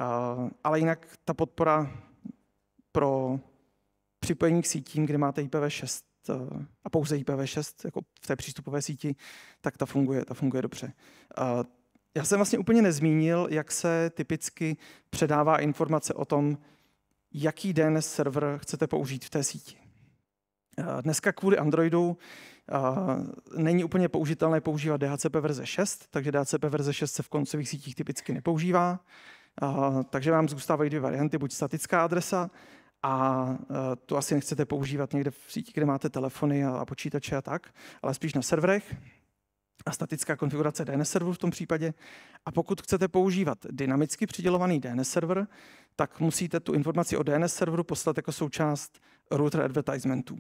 S1: ale jinak ta podpora pro připojení k sítím, kde máte IPv6 a pouze IPv6 jako v té přístupové síti, tak ta funguje, ta funguje dobře. Já jsem vlastně úplně nezmínil, jak se typicky předává informace o tom, jaký DNS server chcete použít v té síti. Eh, dneska kvůli Androidu eh, není úplně použitelné používat DHCP verze 6, takže DHCP verze 6 se v koncových sítích typicky nepoužívá, eh, takže vám zůstávají dvě varianty, buď statická adresa, a tu asi nechcete používat někde v síti, kde máte telefony a počítače a tak, ale spíš na serverech a statická konfigurace DNS serveru v tom případě. A pokud chcete používat dynamicky přidělovaný DNS server, tak musíte tu informaci o DNS serveru poslat jako součást router advertisementů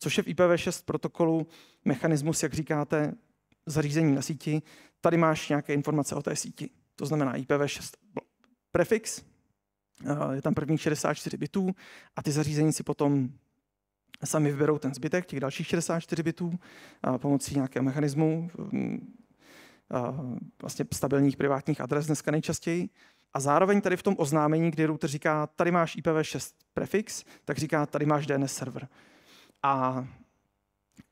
S1: což je v IPv6 protokolu mechanismus, jak říkáte, zařízení na síti. Tady máš nějaké informace o té síti. To znamená IPv6 prefix, eh, je tam prvních 64 bitů a ty zařízení si potom sami vyberou ten zbytek, těch dalších 64 bitů, eh, pomocí nějakého mechanismu eh, vlastně stabilních privátních adres dneska nejčastěji. A zároveň tady v tom oznámení, kdy router říká, tady máš IPv6 prefix, tak říká, tady máš DNS server. A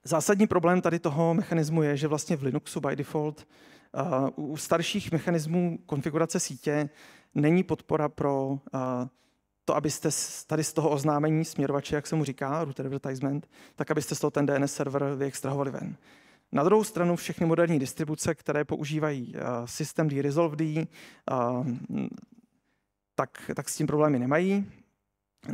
S1: zásadní problém tady toho mechanismu je, že vlastně v Linuxu by default uh, u starších mechanismů konfigurace sítě není podpora pro uh, to, abyste tady z toho oznámení směrovače, jak se mu říká, router advertisement, tak abyste z toho ten DNS server vyextrahovali ven. Na druhou stranu všechny moderní distribuce, které používají uh, eh, system D-Resolved, uh, tak, tak s tím problémy nemají.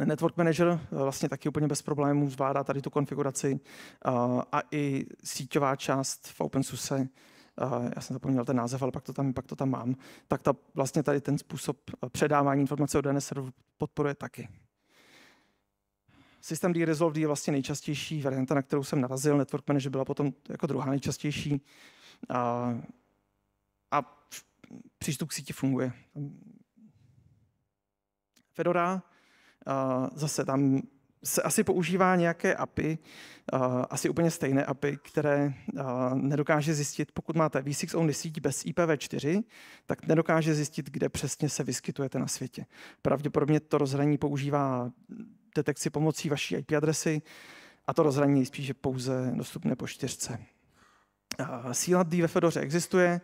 S1: Network Manager eh, vlastně taky úplně bez problémů zvládá tady tu konfiguraci eh, a i síťová část v OpenSUSE, eh, já jsem zapomněl ten název, ale pak to tam, pak to tam mám, tak ta, vlastně tady ten způsob předávání informace od DNS serveru podporuje taky. System D-Resolved je vlastně nejčastější varianta, na kterou jsem narazil. Network Manager byla potom jako druhá nejčastější. A, a přístup k síti funguje. Fedora Zase tam se asi používá nějaké API, asi úplně stejné API, které nedokáže zjistit, pokud máte v6 only síť bez IPv4, tak nedokáže zjistit, kde přesně se vyskytujete na světě. Pravděpodobně to rozhraní používá detekci pomocí vaší IP adresy a to rozhraní je spíše pouze dostupné po čtyřce. Síla D ve existuje,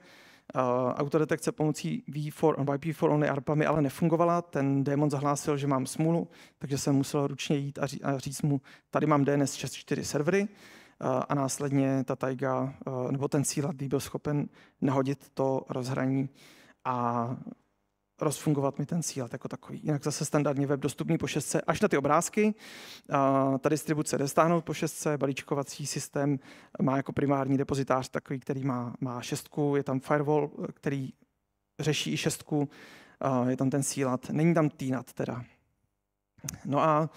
S1: Eh, autodetekce pomocí V4, YP4 only ARPA mi ale nefungovala, ten démon zahlásil, že mám smůlu, takže jsem musel ručně jít a, ří, a říct mu, tady mám DNS 6.4 servery eh, a následně ta tajga, eh, nebo ten sílat byl schopen nahodit to rozhraní a rozfungovat mi ten sílet jako takový. Jinak zase standardně web dostupný po šestce, až na ty obrázky. Ta distribuce jde stáhnout po šestce, balíčkovací systém má jako primární depozitář takový, který má, má šestku, je tam firewall, který řeší i šestku, je tam ten sílat, není tam týnat teda. No a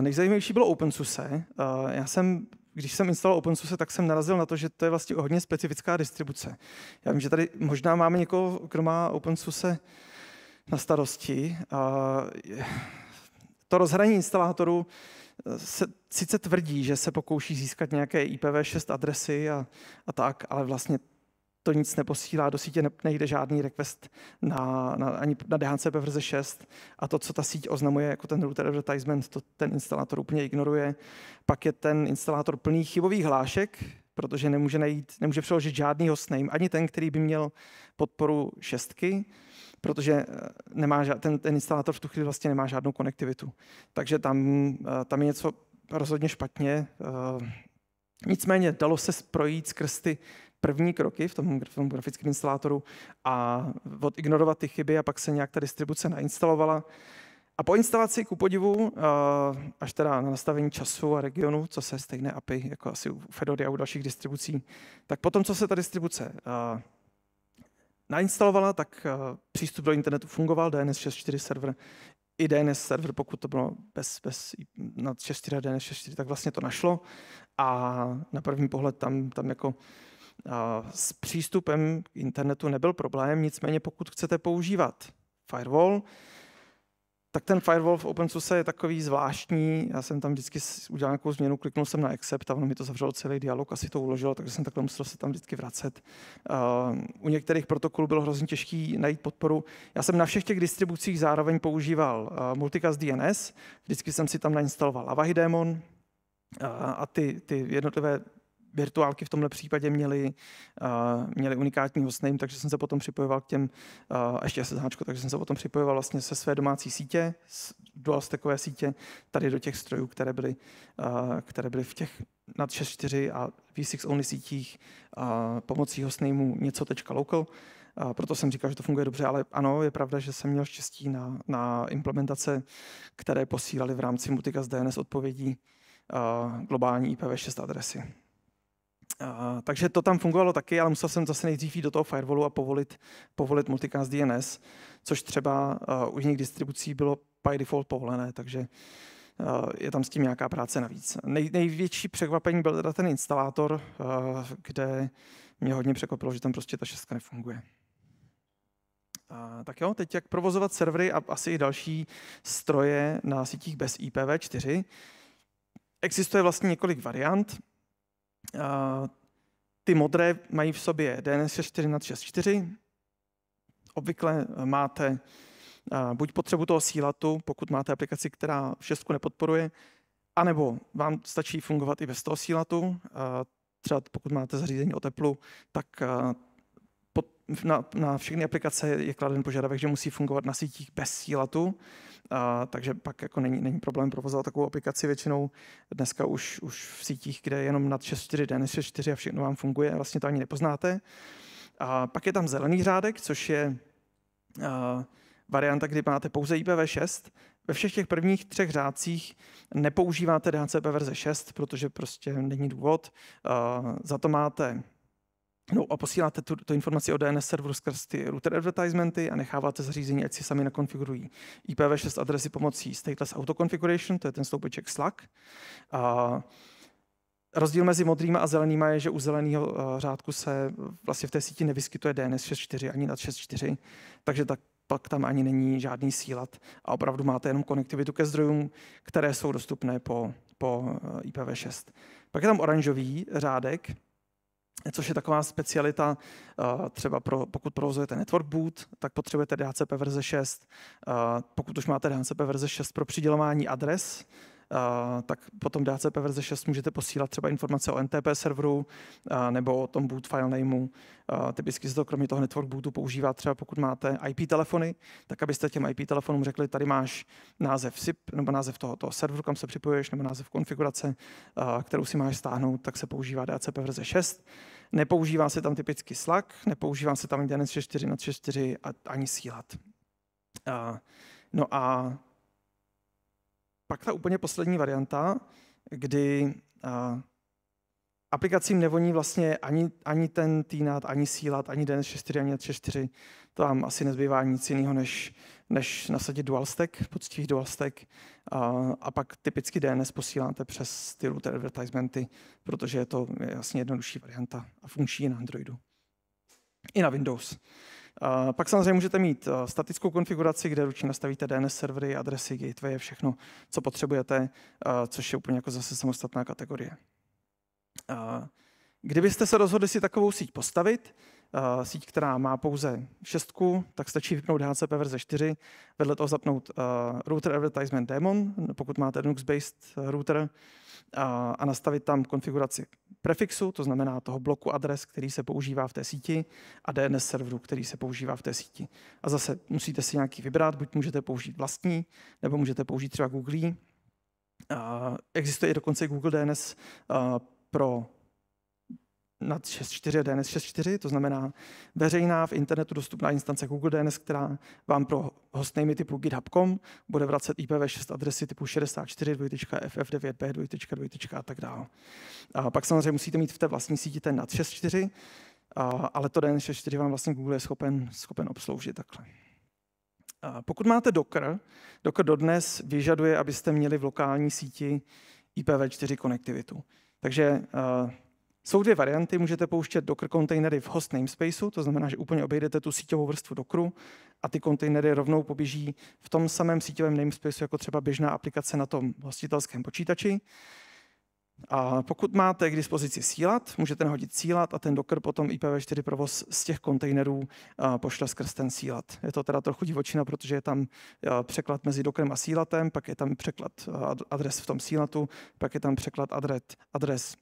S1: nejzajímavější bylo OpenSUSE. Já jsem když jsem instaloval OpenSUSE, tak jsem narazil na to, že to je vlastně hodně specifická distribuce. Já vím, že tady možná máme někoho, kdo má OpenSUSE na starosti. To rozhraní instalátorů eh, se sice tvrdí, že se pokouší získat nějaké IPv6 adresy a, a tak, ale vlastně to nic neposílá, do sítě nejde žádný request na, na, ani na DHCP verze 6 a to, co ta síť oznamuje jako ten router advertisement, to ten instalátor úplně ignoruje. Pak je ten instalátor plný chybových hlášek, protože nemůže, najít, nemůže přeložit žádný hostname, ani ten, který by měl podporu šestky, protože eh, nemá ten, ten instalátor v tu chvíli vlastně nemá žádnou konektivitu. Takže tam, eh, tam je něco rozhodně špatně. Eh. Nicméně dalo se projít skrz ty první kroky v tom, v tom grafickém instalátoru a odignorovat ty chyby a pak se nějak ta distribuce nainstalovala. A po instalaci, ku podivu, až teda na nastavení času a regionu, co se stejné API, jako asi u Fedory a u dalších distribucí, tak potom, co se ta distribuce nainstalovala, tak eh, přístup do internetu fungoval, DNS6.4 server i DNS server, pokud to bylo bez, bez na 6.4 a DNS 6.4, tak vlastně to našlo a na první pohled tam, tam jako eh, s přístupem k internetu nebyl problém, nicméně pokud chcete používat firewall, tak ten firewall v OpenSUSE je takový zvláštní. Já jsem tam vždycky udělal nějakou změnu, kliknul jsem na accept a ono mi to zavřelo celý dialog, asi to uložilo, takže jsem takhle musel se tam vždycky vracet. Uh, u některých protokolů bylo hrozně těžké najít podporu. Já jsem na všech těch distribucích zároveň používal uh, multicast DNS, vždycky jsem si tam nainstaloval Avahi Daemon, eh, a ty, ty jednotlivé virtuálky v tomhle případě měly, uh, měly unikátní hostname, takže jsem se potom připojoval k těm, uh, ještě SSH, takže jsem se potom připojoval vlastně se své domácí sítě, dual stackové sítě, tady do těch strojů, které byly, uh, které byly v těch nad 6.4 a V6 only sítích uh, pomocí hostnameu něco.local. A proto jsem říkal, že to funguje dobře, ale ano, je pravda, že jsem měl štěstí na, na implementace, které posílali v rámci Multicast DNS odpovědí uh, globální IPv6 adresy takže to tam fungovalo taky, ale musel jsem zase nejdřív jít do toho firewallu a povolit, povolit multicast DNS, což třeba uh, u jiných distribucí bylo by default povolené, takže uh, je tam s tím nějaká práce navíc. Nej, největší překvapení byl teda ten instalátor, uh, kde mě hodně překvapilo, že tam prostě ta šestka nefunguje. Uh, tak jo, teď jak provozovat servery a asi i další stroje na sítích bez IPv4. Existuje vlastně několik variant. Ty modré mají v sobě DNS 4 na 64. Obvykle máte buď potřebu toho sílatu, pokud máte aplikaci, která v šestku nepodporuje, anebo vám stačí fungovat i bez toho sílatu. Třeba pokud máte zařízení o teplu, tak na, na všechny aplikace je kladen požadavek, že musí fungovat na sítích bez sílatu a, takže pak jako není, není problém provozovat takovou aplikaci většinou dneska už, už v sítích, kde jenom nad 6.4D, než 6.4 a všechno vám funguje, vlastně to ani nepoznáte. A pak je tam zelený řádek, což je a, eh, varianta, kdy máte pouze IPv6. Ve všech těch prvních třech řádcích nepoužíváte DHCP verze 6, protože prostě není důvod. A, eh, za to máte No a posíláte tu, tu informaci o DNS serveru skrz ty router advertisementy a necháváte zařízení, ať si sami nakonfigurují IPv6 adresy pomocí stateless auto configuration, to je ten sloupeček Slack. A rozdíl mezi modrýma a zelenýma je, že u zeleného eh, řádku se vlastně v té síti nevyskytuje DNS 6.4 ani nad 6.4, takže tak pak tam ani není žádný sílat a opravdu máte jenom konektivitu ke zdrojům, které jsou dostupné po, po eh, IPv6. Pak je tam oranžový řádek, což je taková specialita, eh, třeba pro, pokud provozujete network boot, tak potřebujete DHCP verze 6. Eh, pokud už máte DHCP verze 6 pro přidělování adres, tak potom DHCP verze 6 můžete posílat třeba informace o NTP serveru nebo o tom boot file nameu. Typicky se to kromě toho network bootu používá třeba pokud máte IP telefony, tak abyste těm IP telefonům řekli, tady máš název SIP nebo název toho, serveru, kam se připojuješ, nebo název konfigurace, kterou si máš stáhnout, tak se používá DHCP verze 6. Nepoužívá se tam typicky Slack, nepoužívá se tam DNS 64 na 64 a ani sílat. No a pak ta úplně poslední varianta, kdy a, aplikacím nevoní vlastně ani, ani ten TNAT, ani sílat, ani DNS64, ani net To vám asi nezbývá nic jiného, než, než nasadit dual stack, poctivý dual stack a, a pak typicky DNS posíláte přes ty router advertisementy, protože je to vlastně jednodušší varianta a funkční na Androidu. I na Windows. Pak samozřejmě můžete mít eh, statickou konfiguraci, kde ručně nastavíte DNS servery, adresy, gateway, všechno, co potřebujete, eh, což je úplně jako zase samostatná kategorie. Eh, kdybyste se rozhodli si takovou síť postavit, uh, síť, která má pouze šestku, tak stačí vypnout HCP verze 4, vedle toho zapnout uh, router advertisement daemon, pokud máte Linux-based eh, router, uh, a nastavit tam konfiguraci prefixu, to znamená toho bloku adres, který se používá v té síti, a DNS serveru, který se používá v té síti. A zase musíte si nějaký vybrat, buď můžete použít vlastní, nebo můžete použít třeba Google. Uh, existuje i dokonce Google DNS uh, pro na 6.4 DNS 6.4, to znamená veřejná v internetu dostupná instance Google DNS, která vám pro hostnamy typu github.com bude vracet IPv6 adresy typu 64ff 9 a tak dále. A pak samozřejmě musíte mít v té vlastní síti ten nad 6.4, ale to DNS 6.4 vám vlastně Google je schopen, schopen obsloužit takhle. Pokud máte Docker, Docker dodnes vyžaduje, abyste měli v lokální síti IPv4 konektivitu. Takže jsou dvě varianty, můžete pouštět Docker kontejnery v host namespaceu, to znamená, že úplně obejdete tu síťovou vrstvu Dockeru a ty kontejnery rovnou poběží v tom samém síťovém namespaceu, jako třeba běžná aplikace na tom hostitelském počítači. A pokud máte k dispozici sílat, můžete nahodit sílat a ten Docker potom IPv4 provoz z těch kontejnerů pošle skrz ten sílat. Je to teda trochu divočina, protože je tam překlad mezi Dockerem a sílatem, pak je tam překlad adres v tom sílatu, pak je tam překlad adres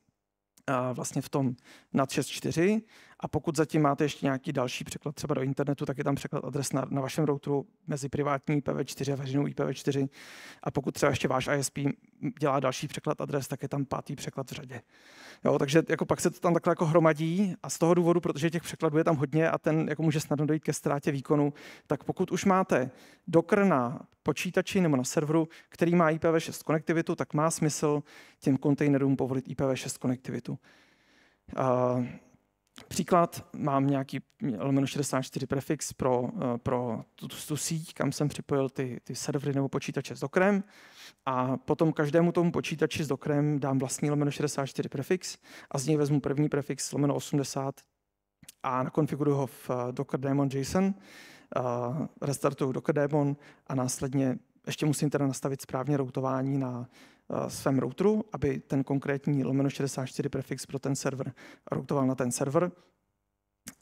S1: vlastně v tom NAT 6.4 a pokud zatím máte ještě nějaký další překlad třeba do internetu, tak je tam překlad adres na, na vašem routeru mezi privátní IPv4 a veřejnou IPv4. A pokud třeba ještě váš ISP dělá další překlad adres, tak je tam pátý překlad v řadě. Jo, takže jako pak se to tam takhle jako hromadí a z toho důvodu, protože těch překladů je tam hodně a ten jako může snadno dojít ke ztrátě výkonu, tak pokud už máte dokr na počítači nebo na serveru, který má IPv6 konektivitu, tak má smysl těm kontejnerům povolit IPv6 konektivitu. Uh, Příklad, mám nějaký lomeno 64 prefix pro, eh, pro tu, tu síť, kam jsem připojil ty, ty servery nebo počítače s dokrem a potom každému tomu počítači s dokrem dám vlastní lomeno 64 prefix a z něj vezmu první prefix lomeno 80 a nakonfiguruji ho v eh, Docker Daemon JSON, eh, restartuju Docker Daemon a následně ještě musím teda nastavit správně routování na Eh, svém routeru, aby ten konkrétní lomeno 64 prefix pro ten server routoval na ten server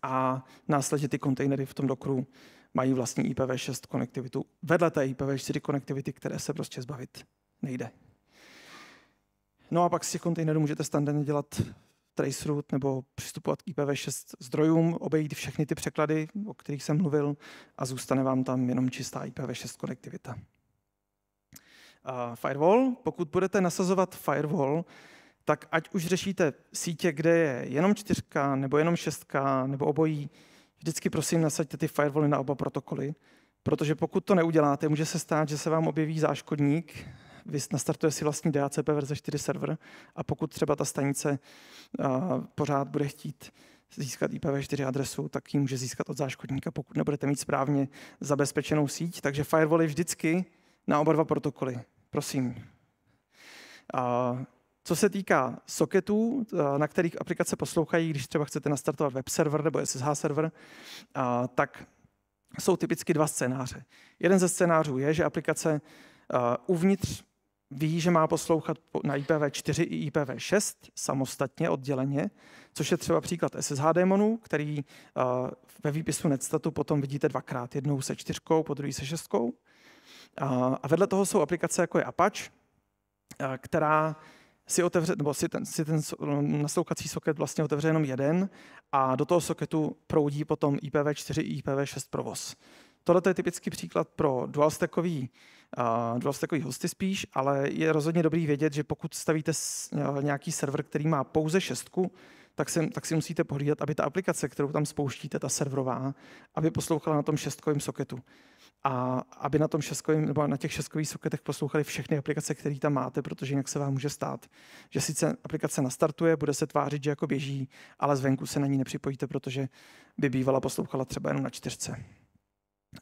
S1: a následně ty kontejnery v tom dokru mají vlastní IPv6 konektivitu vedle té IPv4 konektivity, které se prostě zbavit nejde. No a pak si kontejnerů můžete standardně dělat traceroute nebo přistupovat k IPv6 zdrojům, obejít všechny ty překlady, o kterých jsem mluvil a zůstane vám tam jenom čistá IPv6 konektivita. Eh, firewall. Pokud budete nasazovat firewall, tak ať už řešíte sítě, kde je jenom čtyřka, nebo jenom šestka, nebo obojí, vždycky prosím nasaďte ty firewally na oba protokoly, protože pokud to neuděláte, může se stát, že se vám objeví záškodník, vy nastartuje si vlastní DHCP verze 4 server a pokud třeba ta stanice eh, pořád bude chtít získat IPv4 adresu, tak ji může získat od záškodníka, pokud nebudete mít správně zabezpečenou síť. Takže firewally vždycky na oba dva protokoly. Prosím. A co se týká soketů, eh, na kterých aplikace poslouchají, když třeba chcete nastartovat web server nebo SSH server, eh, tak jsou typicky dva scénáře. Jeden ze scénářů je, že aplikace eh, uvnitř ví, že má poslouchat na IPv4 i IPv6 samostatně, odděleně, což je třeba příklad SSH démonů, který ve výpisu netstatu potom vidíte dvakrát, jednou se čtyřkou, po druhý se šestkou. A vedle toho jsou aplikace jako je Apache, která si, otevře, nebo si, ten, si ten nastoukací soket vlastně otevře jenom jeden a do toho soketu proudí potom IPv4 i IPv6 provoz. Tohle je typický příklad pro dual stackový, uh, dual stackový hosty spíš, ale je rozhodně dobrý vědět, že pokud stavíte s, uh, nějaký server, který má pouze šestku, tak si, tak si musíte pohlídat, aby ta aplikace, kterou tam spouštíte, ta serverová, aby poslouchala na tom šestkovém soketu a aby na tom šestkovém nebo na těch šeskových soketech poslouchali všechny aplikace, které tam máte, protože jinak se vám může stát, že sice aplikace nastartuje, bude se tvářit, že jako běží, ale zvenku se na ní nepřipojíte, protože by bývala poslouchala třeba jenom na čtyřce.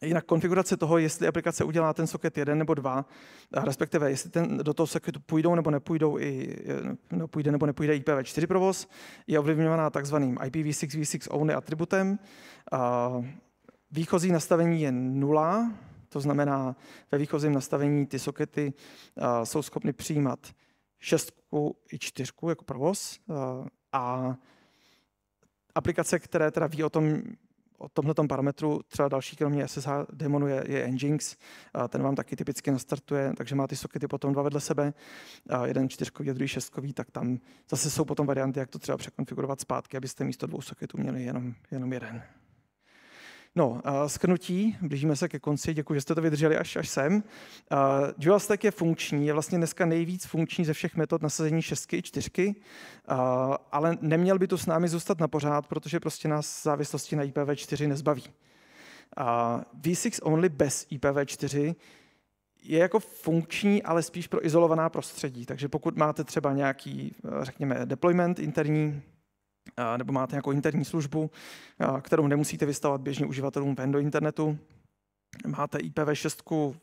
S1: Jinak konfigurace toho, jestli aplikace udělá ten socket jeden nebo dva, eh, respektive jestli ten, do toho socketu půjdou nebo nepůjdou i, eh, no, půjde nebo nepůjde IPv4 provoz, je ovlivňovaná takzvaným IPv6v6 only atributem. A Výchozí nastavení je nula, to znamená, ve výchozím nastavení ty sokety eh, jsou schopny přijímat šestku i čtyřku jako provoz eh, a aplikace, které teda ví o tom, o tomhle parametru, třeba další kromě SSH demonu je, je eh, ten vám taky typicky nastartuje, takže má ty sokety potom dva vedle sebe, jeden čtyřkový a druhý šestkový, tak tam zase jsou potom varianty, jak to třeba překonfigurovat zpátky, abyste místo dvou soketů měli jenom, jenom jeden. No, skrnutí, blížíme se ke konci, děkuji, že jste to vydrželi až, až sem. Dual Stack je funkční, je vlastně dneska nejvíc funkční ze všech metod nasazení šestky i čtyřky, ale neměl by to s námi zůstat na pořád, protože prostě nás závislosti na IPv4 nezbaví. V6 only bez IPv4 je jako funkční, ale spíš pro izolovaná prostředí. Takže pokud máte třeba nějaký, řekněme, deployment interní, nebo máte jako interní službu, kterou nemusíte vystavovat běžně uživatelům ven do internetu. Máte IPv6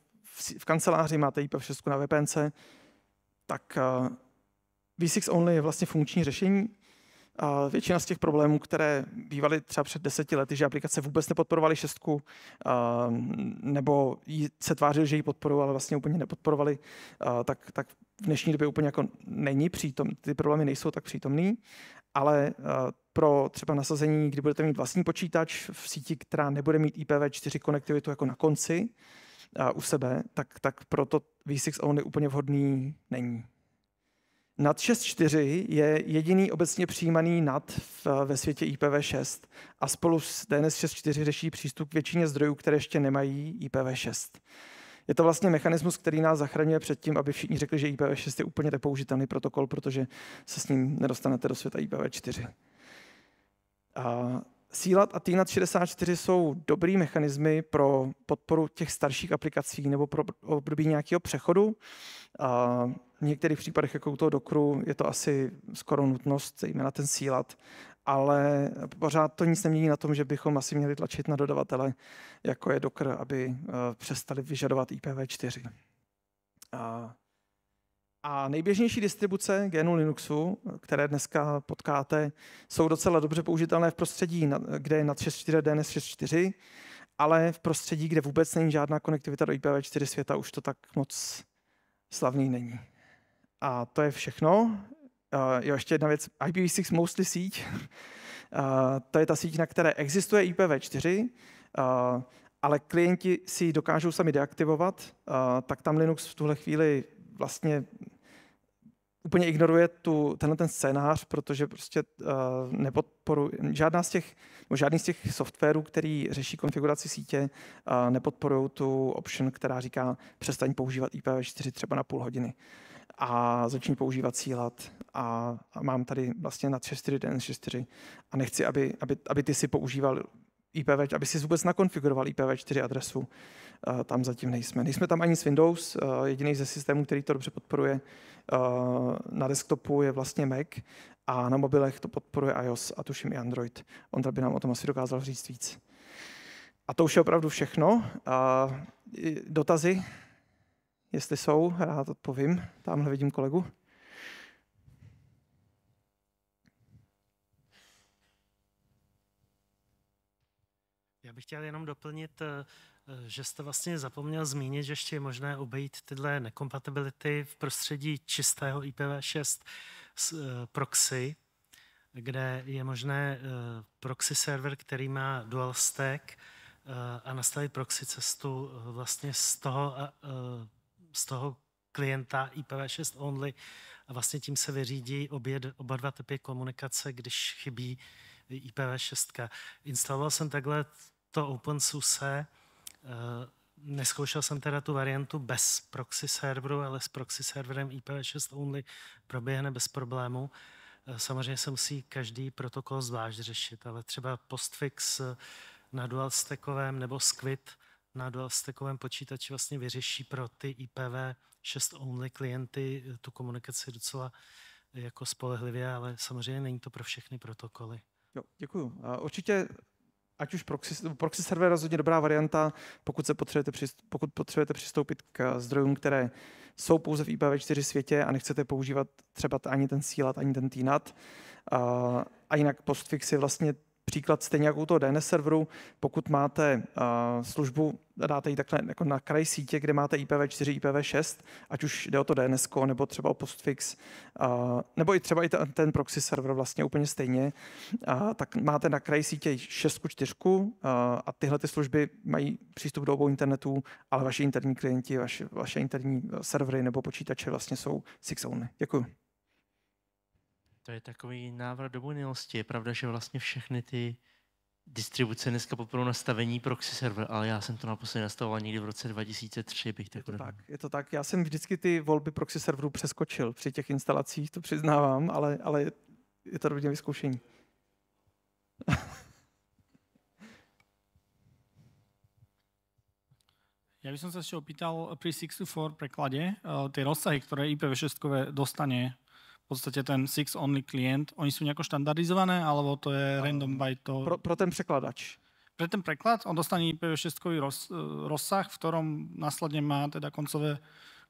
S1: v kanceláři, máte IPv6 na VPNC, tak V6 Only je vlastně funkční řešení. Většina z těch problémů, které bývaly třeba před deseti lety, že aplikace vůbec nepodporovaly šestku, nebo se tvářil, že ji podporují, ale vlastně úplně nepodporovali, tak, tak v dnešní době úplně jako není přítom, ty problémy nejsou tak přítomný ale eh, pro třeba nasazení, kdy budete mít vlastní počítač v síti, která nebude mít IPv4 konektivitu jako na konci eh, u sebe, tak, tak proto V6 Only úplně vhodný není. NAT 6.4 je jediný obecně přijímaný NAT ve světě IPv6 a spolu s DNS 6.4 řeší přístup k většině zdrojů, které ještě nemají IPv6 je to vlastně mechanismus, který nás zachraňuje před tím, aby všichni řekli, že IPv6 je úplně nepoužitelný protokol, protože se s ním nedostanete do světa IPv4. A Sílat a TNAT 64 jsou dobrý mechanismy pro podporu těch starších aplikací nebo pro období nějakého přechodu. A v některých případech, jako u toho Dokru, je to asi skoro nutnost, zejména ten sílat, ale pořád to nic nemění na tom, že bychom asi měli tlačit na dodavatele, jako je Docker, aby eh, přestali vyžadovat IPv4. A, a nejběžnější distribuce GNU Linuxu, které dneska potkáte, jsou docela dobře použitelné v prostředí, kde je nad 6.4 DNS 6.4, ale v prostředí, kde vůbec není žádná konektivita do IPv4 světa, už to tak moc slavný není. A to je všechno. Uh, jo, ještě jedna věc, IPv6 mostly síť, uh, to je ta síť, na které existuje IPv4, uh, eh, ale klienti si ji dokážou sami deaktivovat, uh, tak tam Linux v tuhle chvíli vlastně úplně ignoruje tu, tenhle ten scénář, protože prostě uh, nepodporuje, žádná z těch, no žádný z těch softwarů, který řeší konfiguraci sítě, uh, nepodporují tu option, která říká přestaň používat IPv4 třeba na půl hodiny. Uh, a začnu používat sílat a, a mám tady vlastně na 3-4 den 4 a nechci, aby, aby, aby ty si používal IPv, aby si vůbec nakonfiguroval IPv4 adresu. Eh, tam zatím nejsme. Nejsme tam ani s Windows, eh, jediný ze systémů, který to dobře podporuje eh, na desktopu je vlastně Mac a na mobilech to podporuje iOS a tuším i Android. Ondra by nám o tom asi dokázal říct víc. A to už je opravdu všechno. Dotazy? Jestli jsou, rád odpovím. Tamhle vidím kolegu.
S2: Já bych chtěl jenom doplnit, eh, eh, že jste vlastně zapomněl zmínit, že ještě je možné obejít tyhle nekompatibility v prostředí čistého IPv6 eh, proxy, kde je možné proxy server, který má dual stack a nastavit proxy cestu vlastně z toho z toho klienta IPv6 only a vlastně tím se vyřídí obě, oba dva typy komunikace, když chybí IPv6. Instaloval jsem takhle to OpenSUSE, eh, neskoušel jsem teda tu variantu bez proxy serveru, ale s proxy serverem IPv6 only proběhne bez problému. Eh, samozřejmě se musí každý protokol zvlášť řešit, ale třeba postfix eh, na dual stackovém nebo squid – na dualstackovém počítači vlastně vyřeší pro ty IPv6 only klienty tu komunikaci docela eh, jako spolehlivě, ale samozřejmě není to pro všechny protokoly.
S1: Jo, děkuju. Určitě ať už proxy, proxy server je rozhodně dobrá varianta, pokud, se potřebujete, pokud potřebujete přistoupit k zdrojům, které jsou pouze v IPv4 světě a nechcete používat třeba ani ten sílat, ani ten TNAT. A, jinak postfixy vlastně příklad stejně jako u toho DNS serveru, pokud máte uh, službu, dáte ji takhle jako na kraj sítě, kde máte IPv4, IPv6, ať už jde o to DNS, nebo třeba o postfix, uh, nebo i třeba i ten, ten proxy server vlastně úplně stejně, uh, tak máte na kraji sítě 6, 4 uh, a tyhle ty služby mají přístup do obou internetů, ale vaše interní klienti, vaše, vaše interní servery nebo počítače vlastně jsou six only. Děkuji.
S2: To je takový návrat do minulosti. Je pravda, že vlastně všechny ty distribuce dneska poprvé nastavení proxy server, ale já jsem to naposledy nastavoval někdy v roce 2003, bych tak je to
S1: tak, je to tak. Já jsem vždycky ty volby proxy serverů přeskočil při těch instalacích, to přiznávám, ale, ale je to rovně vyzkoušení.
S2: Ja by som sa ešte opýtal pri 624 preklade, eh, tie rozsahy, ktoré IPv6 dostane podstatě ten Six Only klient, oni jsou nějak standardizované, alebo to je random by to? Pro,
S1: pro ten překladač. Pro
S2: ten překlad on dostane IPv6
S1: roz, eh, rozsah, v kterom následně má teda koncové,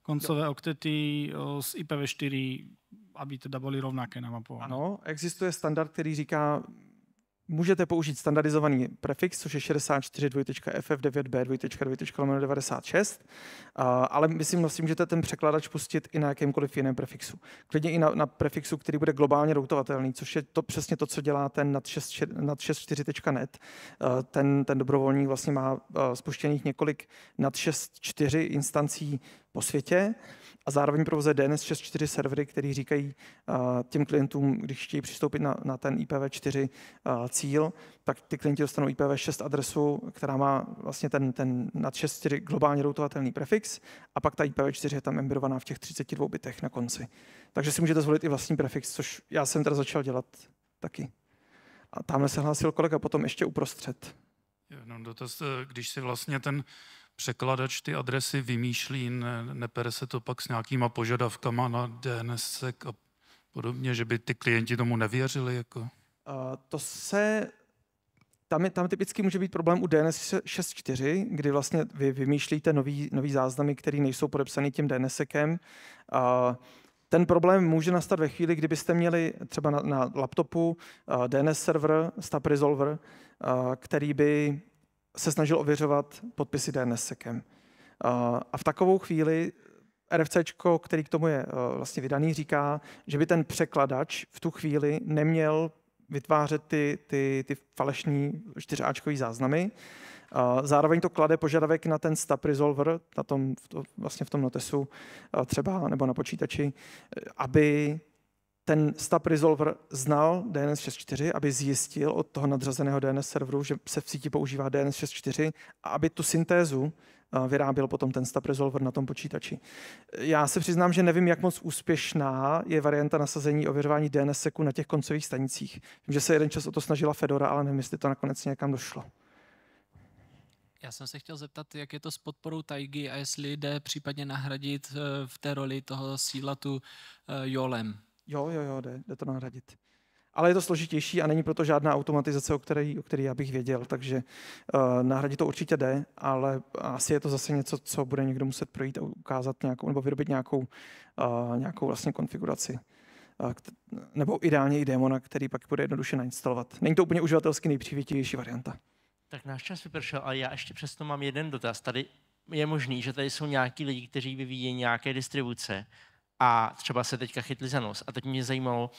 S1: koncové oktety z eh, IPv4, aby teda byly rovnaké na mapu. Ano, existuje standard, který říká Můžete použít standardizovaný prefix, což je 64.ff9b.2.96, ale myslím, že si můžete ten překladač pustit i na jakémkoliv jiném prefixu. Klidně i na, na prefixu, který bude globálně routovatelný, což je to přesně to, co dělá ten nad 64.net. Ten, ten dobrovolník vlastně má spuštěných několik nad 64 instancí po světě a zároveň provozuje DNS64 servery, který říkají eh, těm klientům, když chtějí přistoupit na, na ten IPv4 eh, cíl, tak ty klienti dostanou IPv6 adresu, která má vlastně ten, ten nad 64 globálně routovatelný prefix a pak ta IPv4 je tam embedovaná v těch 32 bitech na konci. Takže si můžete zvolit i vlastní prefix, což já jsem teda začal dělat taky. A tamhle se hlásil kolega potom ještě uprostřed. Jenom dotaz, eh, když si vlastně ten překladač ty adresy vymýšlí, ne, nepere se to pak s nějakýma požadavkama na DNS a podobně, že by ty klienti tomu nevěřili? Jako? Uh, to se... Tam, je, tam typicky může být problém u DNS 6.4, kdy vlastně vy vymýšlíte nový, nový záznamy, které nejsou podepsané tím DNSekem. Uh, ten problém může nastat ve chvíli, kdybyste měli třeba na, na laptopu uh, DNS server, stop resolver, uh, který by se snažil ověřovat podpisy DNSSECem. Eh, a v takovou chvíli RFC, který k tomu je eh, vlastně vydaný, říká, že by ten překladač v tu chvíli neměl vytvářet ty, ty, ty falešní čtyřáčkový záznamy. Eh, zároveň to klade požadavek na ten stop resolver, na tom, vlastně v tom notesu třeba nebo na počítači, aby ten stub resolver znal DNS 6.4, aby zjistil od toho nadřazeného DNS serveru, že se v síti používá DNS 6.4 a aby tu syntézu eh, vyráběl potom ten stub resolver na tom počítači. Já se přiznám, že nevím, jak moc úspěšná je varianta nasazení ověřování DNS seku na těch koncových stanicích. Vím, že se jeden čas o to snažila Fedora, ale nevím, jestli to nakonec někam došlo. Já jsem se chtěl zeptat, jak je to s podporou Taigy a jestli jde případně nahradit eh, v té roli toho síla tu eh, Jolem. Jo, jo, jo, jde, jde to nahradit. Ale je to složitější a není proto žádná automatizace, o které o který já bych věděl, takže uh, nahradit to určitě jde, ale asi je to zase něco, co bude někdo muset projít a ukázat nějakou, nebo vyrobit nějakou, uh, nějakou vlastně konfiguraci. Uh, nebo ideálně i démona, který pak bude jednoduše nainstalovat. Není to úplně uživatelsky nejpřívětivější varianta.
S2: Tak náš čas vypršel, ale já ještě přesto mám jeden dotaz. Tady je možný, že tady jsou nějaký lidi, kteří vyvíjí nějaké distribuce a třeba se teďka chytli za nos. A teď mě zajímalo,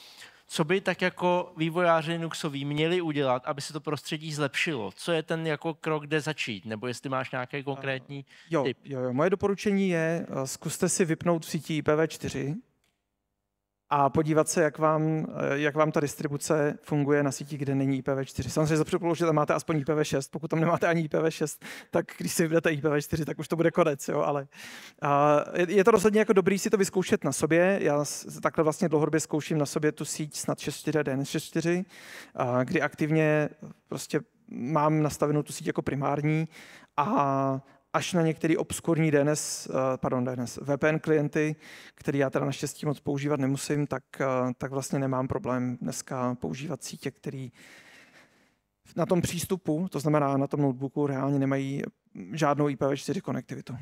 S2: co by tak jako vývojáři Linuxoví měli udělat, aby se to prostředí zlepšilo? Co je ten jako krok, kde začít? Nebo jestli máš nějaké konkrétní uh,
S1: jo, tip? Jo, jo, moje doporučení je, eh, zkuste si vypnout v síti IPv4, a podívat se, jak vám, eh, jak vám ta distribuce funguje na síti, kde není IPv4. Samozřejmě za předpokladu, že tam máte aspoň IPv6. Pokud tam nemáte ani IPv6, tak když si vyberete IPv4, tak už to bude konec. Jo? Ale a je, je to rozhodně jako dobrý si to vyzkoušet na sobě. Já takhle vlastně dlouhodobě zkouším na sobě tu síť snad 6.4 a DNS 6.4, kdy aktivně prostě mám nastavenou tu síť jako primární a, až na některý obskurní DNS, eh, pardon, DNS, VPN klienty, který já teda naštěstí moc používat nemusím, tak, eh, tak vlastně nemám problém dneska používat sítě, který na tom přístupu, to znamená na tom notebooku, reálně nemají žádnou IPv4 konektivitu.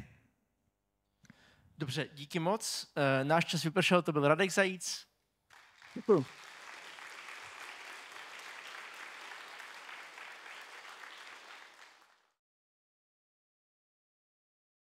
S2: Dobře, díky moc. Eh, náš čas vypršel, to byl Radek Zajíc. Děkuji.